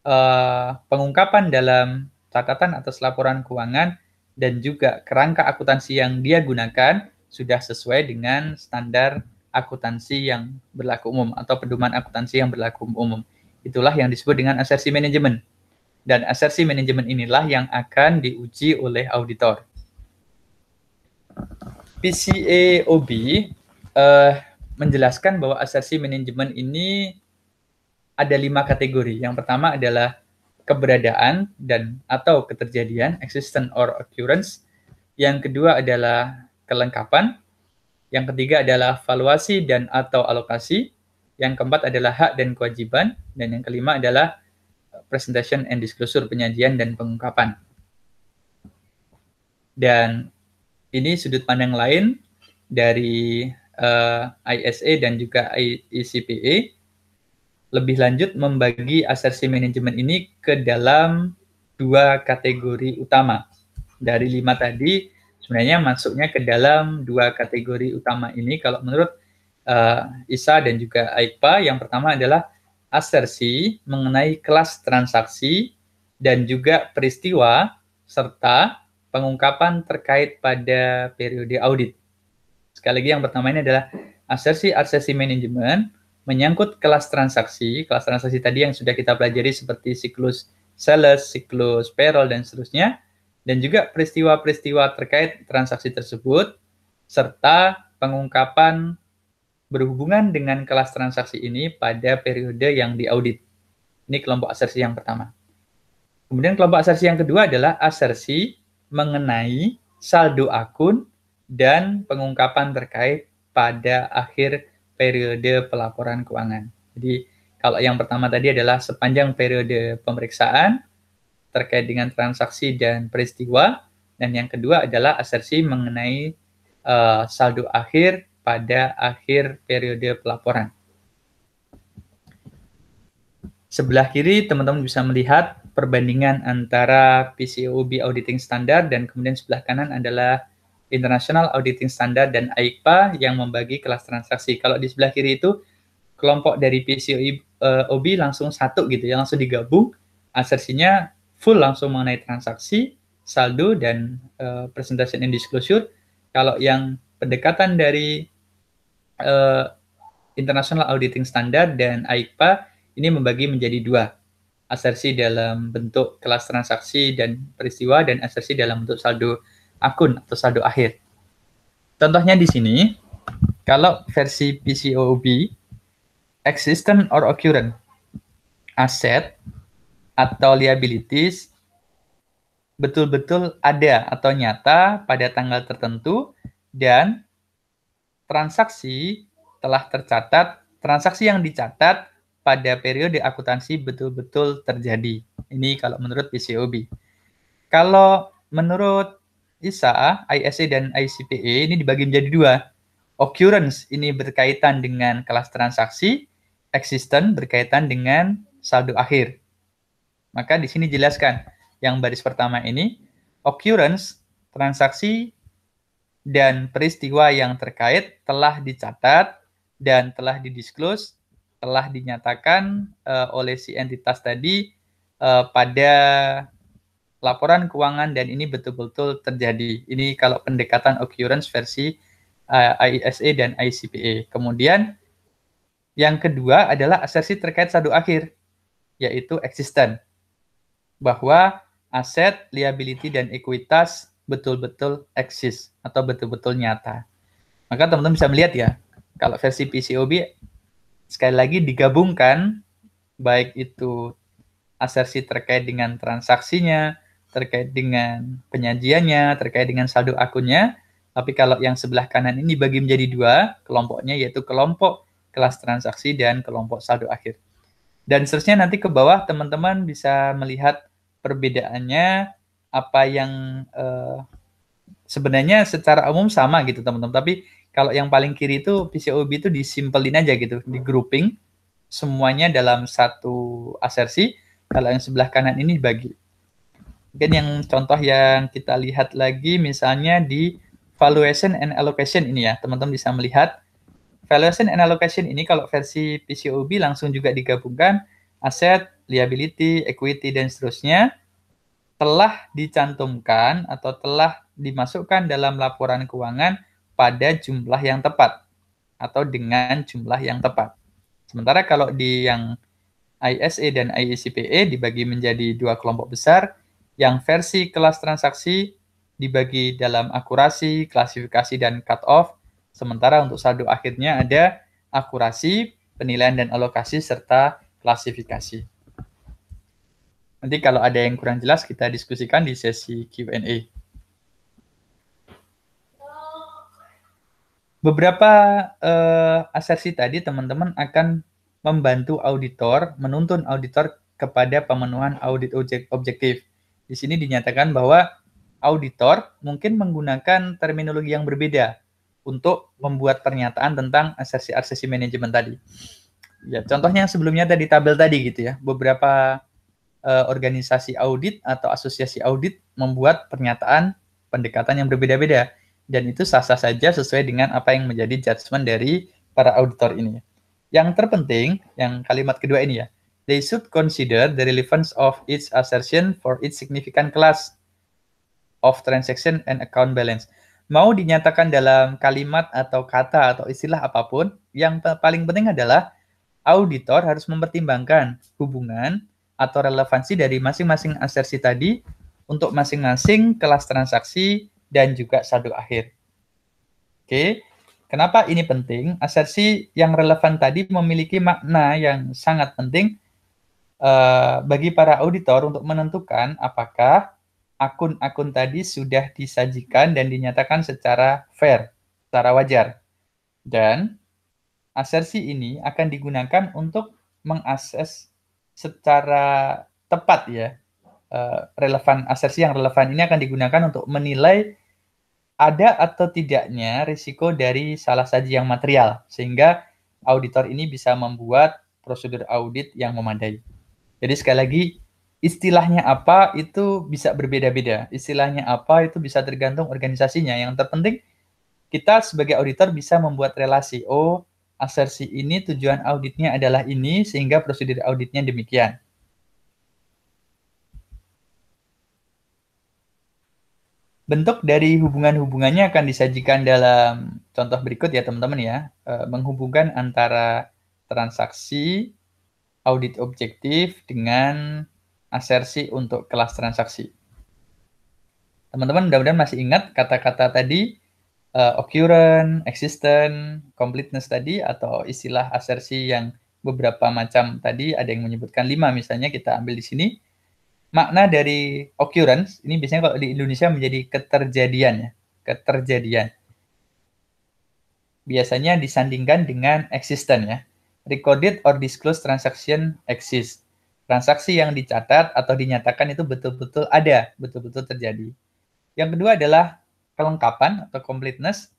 uh, pengungkapan dalam catatan atas laporan keuangan dan juga kerangka akuntansi yang dia gunakan sudah sesuai dengan standar akuntansi yang berlaku umum atau pedoman akuntansi yang berlaku umum. Itulah yang disebut dengan asersi manajemen. Dan asersi manajemen inilah yang akan diuji oleh auditor. PCAOB uh, eh, menjelaskan bahwa asersi manajemen ini ada lima kategori. Yang pertama adalah keberadaan dan atau keterjadian, existence or occurrence. Yang kedua adalah kelengkapan. Yang ketiga adalah valuasi dan atau alokasi. Yang keempat adalah hak dan kewajiban. Dan yang kelima adalah presentation and disclosure penyajian dan pengungkapan. Dan ini sudut pandang lain dari uh, eh, ISA dan juga ICPA. Lebih lanjut membagi asersi manajemen ini ke dalam dua kategori utama. Dari lima tadi sebenarnya masuknya ke dalam dua kategori utama ini kalau menurut uh, ISA dan juga AIPA. Yang pertama adalah asersi mengenai kelas transaksi dan juga peristiwa serta pengungkapan terkait pada periode audit. Sekali lagi yang pertama ini adalah asersi asersi manajemen menyangkut kelas transaksi, kelas transaksi tadi yang sudah kita pelajari seperti siklus sales, siklus payroll dan seterusnya dan juga peristiwa-peristiwa terkait transaksi tersebut serta pengungkapan berhubungan dengan kelas transaksi ini pada periode yang diaudit. Ini kelompok asersi yang pertama. Kemudian kelompok asersi yang kedua adalah asersi mengenai saldo akun dan pengungkapan terkait pada akhir periode pelaporan keuangan. Jadi kalau yang pertama tadi adalah sepanjang periode pemeriksaan terkait dengan transaksi dan peristiwa, dan yang kedua adalah asersi mengenai uh, saldo akhir pada akhir periode pelaporan. Sebelah kiri teman-teman bisa melihat perbandingan antara PCOB Auditing Standard dan kemudian sebelah kanan adalah International Auditing Standard dan AIPA yang membagi kelas transaksi. Kalau di sebelah kiri itu kelompok dari PCOB eh, langsung satu gitu ya, langsung digabung. Asersinya full langsung mengenai transaksi, saldo, dan uh, eh, presentation and disclosure. Kalau yang pendekatan dari uh, International Auditing Standard dan AIPA ini membagi menjadi dua, asersi dalam bentuk kelas transaksi dan peristiwa dan asersi dalam bentuk saldo akun atau saldo akhir. Contohnya di sini, kalau versi PCOB, existent or occurrent, aset atau liabilities betul-betul ada atau nyata pada tanggal tertentu dan transaksi telah tercatat, transaksi yang dicatat pada periode akuntansi betul-betul terjadi. Ini kalau menurut PCOB. Kalau menurut ISA, ISA e, dan ICPE ini dibagi menjadi dua. Occurrence ini berkaitan dengan kelas transaksi, existent berkaitan dengan saldo akhir. Maka di sini jelaskan yang baris pertama ini occurrence transaksi dan peristiwa yang terkait telah dicatat dan telah didisklus, telah dinyatakan uh, oleh si entitas tadi uh, pada laporan keuangan dan ini betul-betul terjadi. Ini kalau pendekatan occurrence versi uh, eh, IISA e dan ICPA. E. Kemudian yang kedua adalah asersi terkait saldo akhir, yaitu existent, Bahwa aset, liability, dan ekuitas betul-betul eksis atau betul-betul nyata. Maka teman-teman bisa melihat ya, kalau versi PCOB sekali lagi digabungkan baik itu asersi terkait dengan transaksinya, terkait dengan penyajiannya, terkait dengan saldo akunnya. Tapi kalau yang sebelah kanan ini bagi menjadi dua kelompoknya yaitu kelompok kelas transaksi dan kelompok saldo akhir. Dan seterusnya nanti ke bawah teman-teman bisa melihat perbedaannya apa yang uh, sebenarnya secara umum sama gitu teman-teman. Tapi kalau yang paling kiri itu PCOB itu disimpelin aja gitu, di grouping semuanya dalam satu asersi. Kalau yang sebelah kanan ini bagi. Mungkin yang contoh yang kita lihat lagi misalnya di valuation and allocation ini ya, teman-teman bisa melihat valuation and allocation ini kalau versi PCOB langsung juga digabungkan aset, liability, equity dan seterusnya telah dicantumkan atau telah dimasukkan dalam laporan keuangan pada jumlah yang tepat atau dengan jumlah yang tepat. Sementara kalau di yang ISE dan IECPE dibagi menjadi dua kelompok besar, yang versi kelas transaksi dibagi dalam akurasi, klasifikasi, dan cut-off, sementara untuk saldo akhirnya ada akurasi, penilaian dan alokasi, serta klasifikasi. Nanti kalau ada yang kurang jelas kita diskusikan di sesi Q&A. Beberapa uh, eh, asersi tadi teman-teman akan membantu auditor menuntun auditor kepada pemenuhan audit objektif. Di sini dinyatakan bahwa auditor mungkin menggunakan terminologi yang berbeda untuk membuat pernyataan tentang asersi-asersi manajemen tadi. Ya, contohnya sebelumnya tadi tabel tadi gitu ya. Beberapa eh, organisasi audit atau asosiasi audit membuat pernyataan pendekatan yang berbeda-beda dan itu sah-sah saja sesuai dengan apa yang menjadi judgement dari para auditor ini. Yang terpenting, yang kalimat kedua ini ya, they should consider the relevance of each assertion for its significant class of transaction and account balance. Mau dinyatakan dalam kalimat atau kata atau istilah apapun, yang paling penting adalah auditor harus mempertimbangkan hubungan atau relevansi dari masing-masing asersi tadi untuk masing-masing kelas transaksi dan juga saldo akhir. Oke, kenapa ini penting? Asersi yang relevan tadi memiliki makna yang sangat penting eh, bagi para auditor untuk menentukan apakah akun-akun tadi sudah disajikan dan dinyatakan secara fair, secara wajar. Dan asersi ini akan digunakan untuk mengakses secara tepat ya eh, relevan asersi yang relevan ini akan digunakan untuk menilai ada atau tidaknya risiko dari salah saji yang material sehingga auditor ini bisa membuat prosedur audit yang memadai. Jadi sekali lagi istilahnya apa itu bisa berbeda-beda. Istilahnya apa itu bisa tergantung organisasinya. Yang terpenting kita sebagai auditor bisa membuat relasi. Oh, asersi ini tujuan auditnya adalah ini sehingga prosedur auditnya demikian. Bentuk dari hubungan-hubungannya akan disajikan dalam contoh berikut ya teman-teman ya. E, menghubungkan antara transaksi audit objektif dengan asersi untuk kelas transaksi. Teman-teman mudah-mudahan masih ingat kata-kata tadi uh, occurrence, existence, completeness tadi atau istilah asersi yang beberapa macam tadi ada yang menyebutkan lima misalnya kita ambil di sini makna dari occurrence ini biasanya kalau di Indonesia menjadi keterjadian ya keterjadian biasanya disandingkan dengan existence ya recorded or disclosed transaction exist transaksi yang dicatat atau dinyatakan itu betul-betul ada betul-betul terjadi yang kedua adalah kelengkapan atau completeness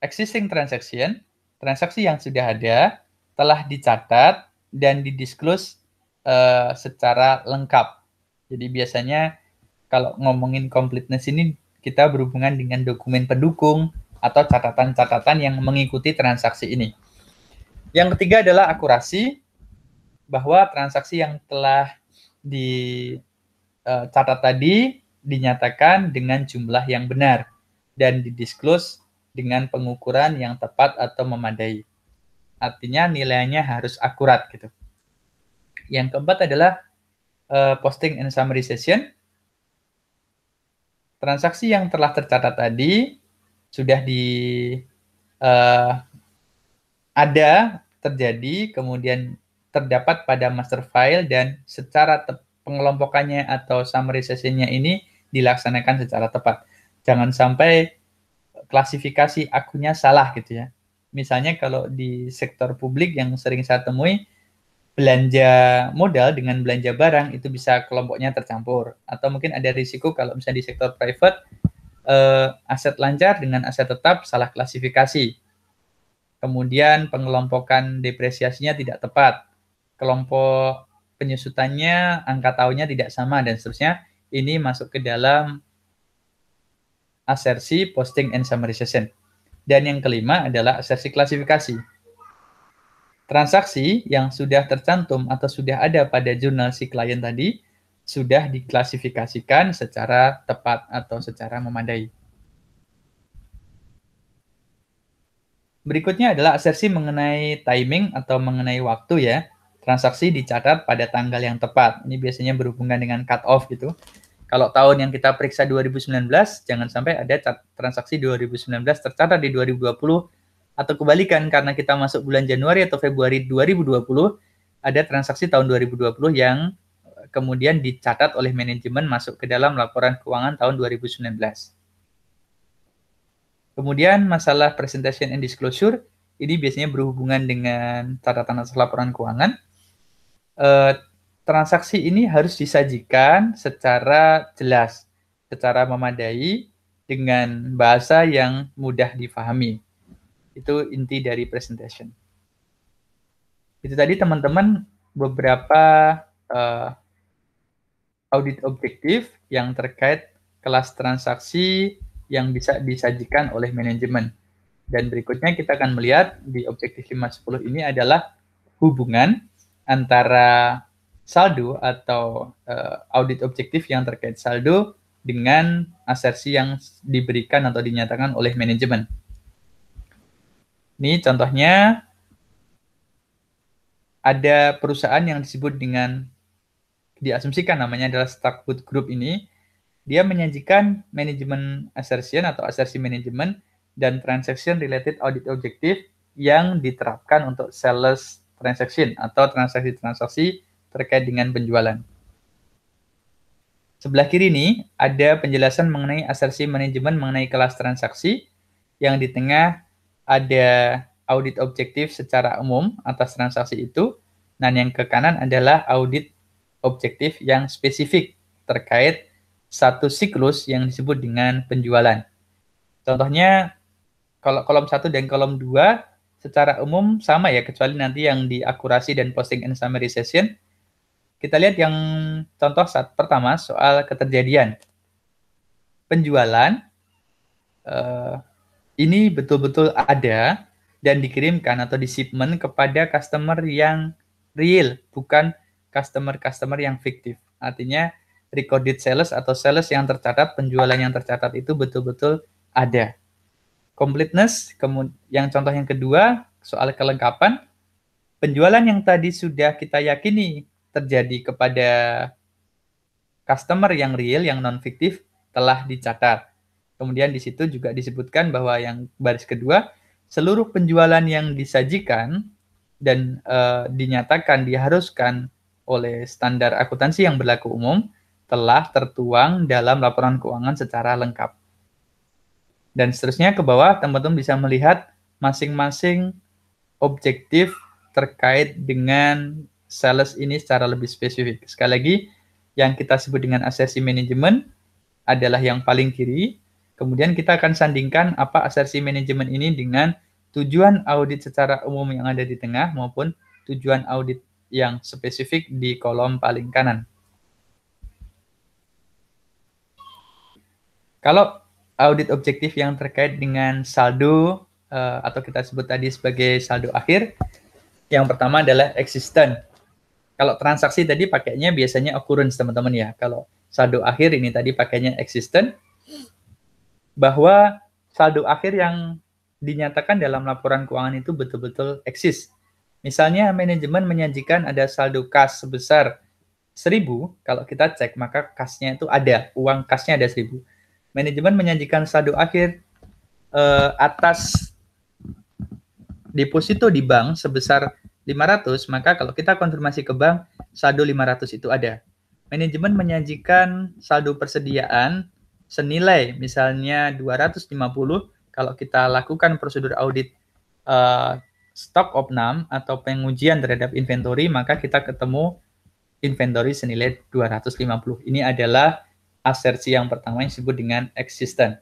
existing transaction, transaksi yang sudah ada telah dicatat dan didisclose uh, secara lengkap. Jadi biasanya kalau ngomongin completeness ini kita berhubungan dengan dokumen pendukung atau catatan-catatan yang mengikuti transaksi ini. Yang ketiga adalah akurasi bahwa transaksi yang telah dicatat eh, tadi dinyatakan dengan jumlah yang benar dan didisklus dengan pengukuran yang tepat atau memadai. Artinya nilainya harus akurat gitu. Yang keempat adalah uh, posting and summary session. Transaksi yang telah tercatat tadi sudah di uh, ada terjadi kemudian terdapat pada master file dan secara pengelompokannya atau summary sessionnya ini dilaksanakan secara tepat. Jangan sampai klasifikasi akunya salah gitu ya. Misalnya kalau di sektor publik yang sering saya temui, belanja modal dengan belanja barang itu bisa kelompoknya tercampur. Atau mungkin ada risiko kalau misalnya di sektor private, eh, aset lancar dengan aset tetap salah klasifikasi. Kemudian pengelompokan depresiasinya tidak tepat. Kelompok penyusutannya, angka tahunnya tidak sama, dan seterusnya ini masuk ke dalam asersi posting and summarization. Dan yang kelima adalah asersi klasifikasi. Transaksi yang sudah tercantum atau sudah ada pada jurnal si klien tadi sudah diklasifikasikan secara tepat atau secara memadai. Berikutnya adalah asersi mengenai timing atau mengenai waktu ya. Transaksi dicatat pada tanggal yang tepat. Ini biasanya berhubungan dengan cut off gitu. Kalau tahun yang kita periksa 2019, jangan sampai ada transaksi 2019 tercatat di 2020 atau kebalikan karena kita masuk bulan Januari atau Februari 2020 ada transaksi tahun 2020 yang eh, kemudian dicatat oleh manajemen masuk ke dalam laporan keuangan tahun 2019. Kemudian masalah presentation and disclosure ini biasanya berhubungan dengan catatan atas laporan keuangan. Uh, transaksi ini harus disajikan secara jelas, secara memadai dengan bahasa yang mudah difahami. Itu inti dari presentation. Itu tadi teman-teman beberapa uh, audit objektif yang terkait kelas transaksi yang bisa disajikan oleh manajemen. Dan berikutnya kita akan melihat di objektif 510 ini adalah hubungan antara saldo atau uh, audit objektif yang terkait saldo dengan asersi yang diberikan atau dinyatakan oleh manajemen. Ini contohnya ada perusahaan yang disebut dengan diasumsikan namanya adalah Stockwood Group ini dia menyajikan manajemen assertion atau asersi manajemen dan transaction related audit objektif yang diterapkan untuk sales transaction atau transaksi-transaksi terkait dengan penjualan. Sebelah kiri ini ada penjelasan mengenai asersi manajemen mengenai kelas transaksi, yang di tengah ada audit objektif secara umum atas transaksi itu, dan yang ke kanan adalah audit objektif yang spesifik terkait satu siklus yang disebut dengan penjualan. Contohnya, kalau kolom 1 dan kolom 2 secara umum sama ya, kecuali nanti yang di akurasi dan posting and summary session, kita lihat yang contoh saat pertama soal keterjadian. Penjualan eh, ini betul-betul ada dan dikirimkan atau shipment kepada customer yang real, bukan customer-customer yang fiktif. Artinya recorded sales atau sales yang tercatat, penjualan yang tercatat itu betul-betul ada. Completeness, yang contoh yang kedua soal kelengkapan, penjualan yang tadi sudah kita yakini terjadi kepada customer yang real, yang non-fiktif telah dicatat. Kemudian di situ juga disebutkan bahwa yang baris kedua, seluruh penjualan yang disajikan dan e, dinyatakan diharuskan oleh standar akuntansi yang berlaku umum telah tertuang dalam laporan keuangan secara lengkap. Dan seterusnya ke bawah, teman-teman bisa melihat masing-masing objektif terkait dengan sales ini secara lebih spesifik. Sekali lagi, yang kita sebut dengan asersi manajemen adalah yang paling kiri. Kemudian kita akan sandingkan apa asersi manajemen ini dengan tujuan audit secara umum yang ada di tengah maupun tujuan audit yang spesifik di kolom paling kanan. Kalau audit objektif yang terkait dengan saldo eh, atau kita sebut tadi sebagai saldo akhir, yang pertama adalah existence. Kalau transaksi tadi pakainya biasanya occurrence teman-teman ya. Kalau saldo akhir ini tadi pakainya existent. Bahwa saldo akhir yang dinyatakan dalam laporan keuangan itu betul-betul eksis. Misalnya manajemen menyajikan ada saldo kas sebesar 1000, kalau kita cek maka kasnya itu ada, uang kasnya ada seribu. Manajemen menyajikan saldo akhir eh, atas deposito di bank sebesar 500, maka kalau kita konfirmasi ke bank, saldo 500 itu ada. Manajemen menyajikan saldo persediaan senilai misalnya 250 kalau kita lakukan prosedur audit uh, eh, stok opnam atau pengujian terhadap inventory maka kita ketemu inventory senilai 250. Ini adalah asersi yang pertama yang disebut dengan existent.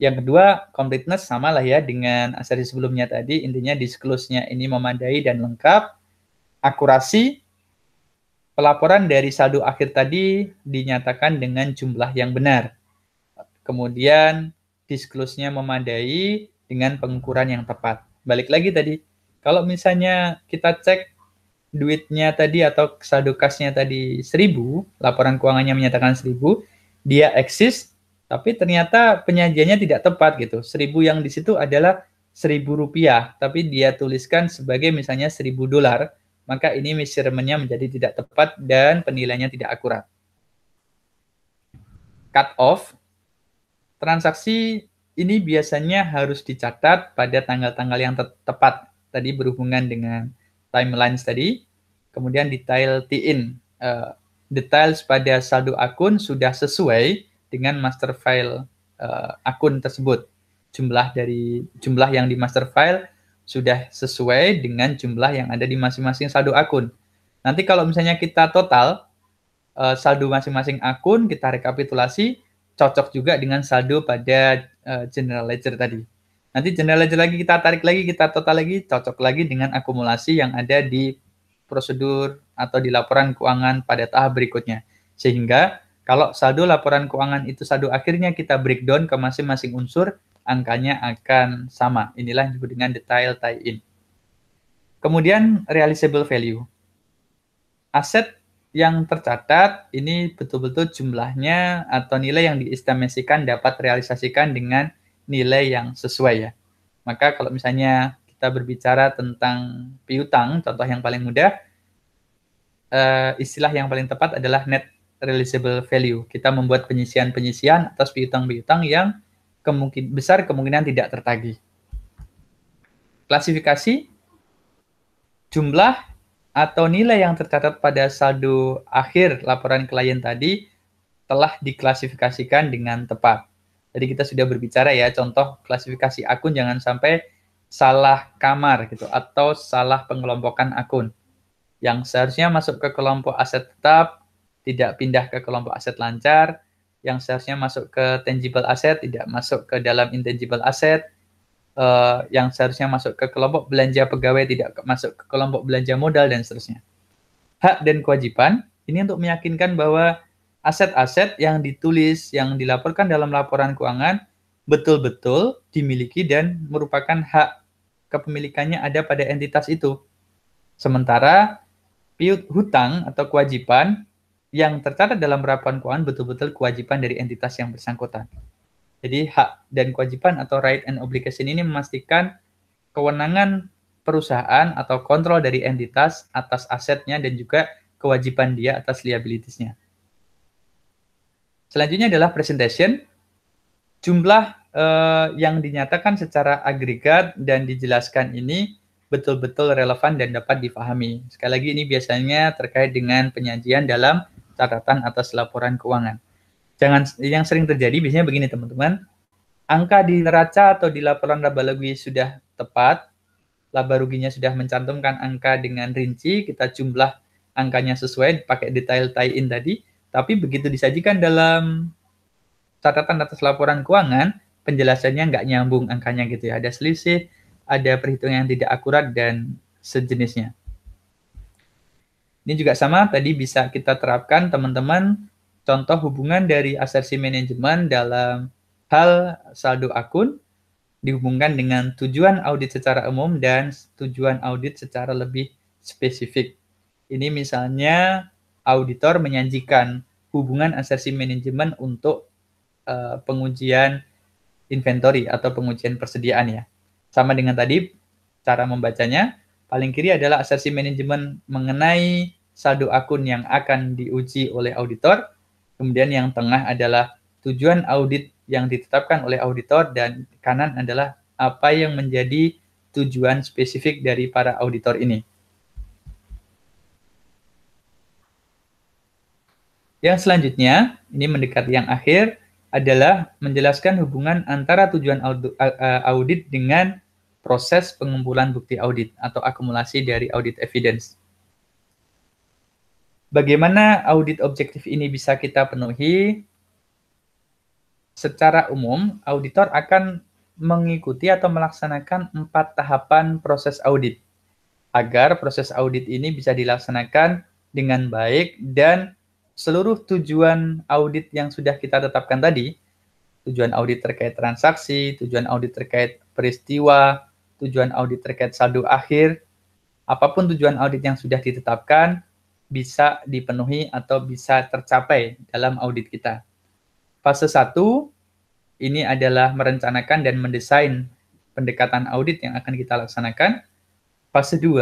Yang kedua, completeness sama lah ya dengan asari sebelumnya tadi. Intinya disclose-nya ini memadai dan lengkap. Akurasi, pelaporan dari saldo akhir tadi dinyatakan dengan jumlah yang benar. Kemudian disclose-nya memadai dengan pengukuran yang tepat. Balik lagi tadi, kalau misalnya kita cek duitnya tadi atau saldo kasnya tadi 1000, laporan keuangannya menyatakan 1000, dia eksis tapi ternyata penyajiannya tidak tepat gitu. Seribu yang di situ adalah seribu rupiah, tapi dia tuliskan sebagai misalnya seribu dolar, maka ini measurementnya menjadi tidak tepat dan penilainya tidak akurat. Cut off, transaksi ini biasanya harus dicatat pada tanggal-tanggal yang te tepat. Tadi berhubungan dengan timeline tadi, kemudian detail t-in. Uh, eh, details pada saldo akun sudah sesuai, dengan master file uh, akun tersebut. Jumlah dari jumlah yang di master file sudah sesuai dengan jumlah yang ada di masing-masing saldo akun. Nanti kalau misalnya kita total uh, saldo masing-masing akun, kita rekapitulasi cocok juga dengan saldo pada uh, general ledger tadi. Nanti general ledger lagi kita tarik lagi, kita total lagi, cocok lagi dengan akumulasi yang ada di prosedur atau di laporan keuangan pada tahap berikutnya. Sehingga kalau saldo laporan keuangan itu saldo akhirnya kita breakdown ke masing-masing unsur, angkanya akan sama. Inilah yang disebut dengan detail tie-in. Kemudian realizable value. Aset yang tercatat ini betul-betul jumlahnya atau nilai yang diestimasikan dapat realisasikan dengan nilai yang sesuai ya. Maka kalau misalnya kita berbicara tentang piutang, contoh yang paling mudah, eh, istilah yang paling tepat adalah net realizable value. Kita membuat penyisian-penyisian atas piutang-piutang yang kemungkin besar kemungkinan tidak tertagih. Klasifikasi jumlah atau nilai yang tercatat pada saldo akhir laporan klien tadi telah diklasifikasikan dengan tepat. Jadi kita sudah berbicara ya contoh klasifikasi akun jangan sampai salah kamar gitu atau salah pengelompokan akun yang seharusnya masuk ke kelompok aset tetap tidak pindah ke kelompok aset lancar, yang seharusnya masuk ke tangible asset tidak masuk ke dalam intangible asset, uh, yang seharusnya masuk ke kelompok belanja pegawai tidak masuk ke kelompok belanja modal dan seterusnya. Hak dan kewajiban ini untuk meyakinkan bahwa aset-aset yang ditulis yang dilaporkan dalam laporan keuangan betul-betul dimiliki dan merupakan hak kepemilikannya ada pada entitas itu. Sementara piut hutang atau kewajiban yang tercatat dalam rapuan keuangan betul-betul kewajiban dari entitas yang bersangkutan. Jadi hak dan kewajiban atau right and obligation ini memastikan kewenangan perusahaan atau kontrol dari entitas atas asetnya dan juga kewajiban dia atas liabilitasnya. Selanjutnya adalah presentation. Jumlah eh, yang dinyatakan secara agregat dan dijelaskan ini betul-betul relevan dan dapat difahami. Sekali lagi ini biasanya terkait dengan penyajian dalam catatan atas laporan keuangan. Jangan yang sering terjadi biasanya begini teman-teman. Angka di neraca atau di laporan laba rugi sudah tepat, laba ruginya sudah mencantumkan angka dengan rinci, kita jumlah angkanya sesuai pakai detail tie-in tadi, tapi begitu disajikan dalam catatan atas laporan keuangan, penjelasannya nggak nyambung angkanya gitu ya. Ada selisih, ada perhitungan yang tidak akurat dan sejenisnya. Ini juga sama tadi bisa kita terapkan teman-teman contoh hubungan dari asersi manajemen dalam hal saldo akun dihubungkan dengan tujuan audit secara umum dan tujuan audit secara lebih spesifik. Ini misalnya auditor menyajikan hubungan asersi manajemen untuk uh, pengujian inventory atau pengujian persediaan ya. Sama dengan tadi cara membacanya, paling kiri adalah asersi manajemen mengenai saldo akun yang akan diuji oleh auditor. Kemudian yang tengah adalah tujuan audit yang ditetapkan oleh auditor dan kanan adalah apa yang menjadi tujuan spesifik dari para auditor ini. Yang selanjutnya, ini mendekat yang akhir, adalah menjelaskan hubungan antara tujuan audit dengan proses pengumpulan bukti audit atau akumulasi dari audit evidence. Bagaimana audit objektif ini bisa kita penuhi? Secara umum, auditor akan mengikuti atau melaksanakan empat tahapan proses audit agar proses audit ini bisa dilaksanakan dengan baik dan seluruh tujuan audit yang sudah kita tetapkan tadi, tujuan audit terkait transaksi, tujuan audit terkait peristiwa, tujuan audit terkait saldo akhir, apapun tujuan audit yang sudah ditetapkan bisa dipenuhi atau bisa tercapai dalam audit kita. Fase 1 ini adalah merencanakan dan mendesain pendekatan audit yang akan kita laksanakan. Fase 2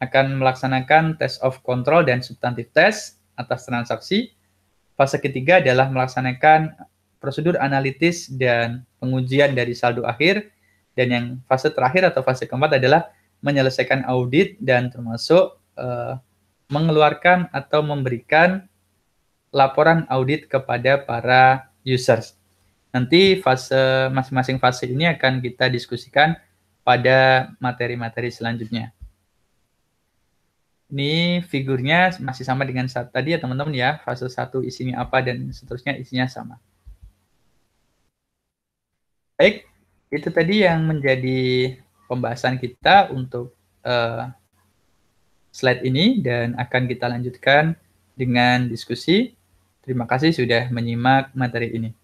akan melaksanakan test of control dan substantive test atas transaksi. Fase ketiga adalah melaksanakan prosedur analitis dan pengujian dari saldo akhir dan yang fase terakhir atau fase keempat adalah menyelesaikan audit dan termasuk uh, mengeluarkan atau memberikan laporan audit kepada para users. Nanti fase masing-masing fase ini akan kita diskusikan pada materi-materi selanjutnya. Ini figurnya masih sama dengan saat tadi ya teman-teman ya. Fase 1 isinya apa dan seterusnya isinya sama. Baik, itu tadi yang menjadi pembahasan kita untuk uh, slide ini dan akan kita lanjutkan dengan diskusi. Terima kasih sudah menyimak materi ini.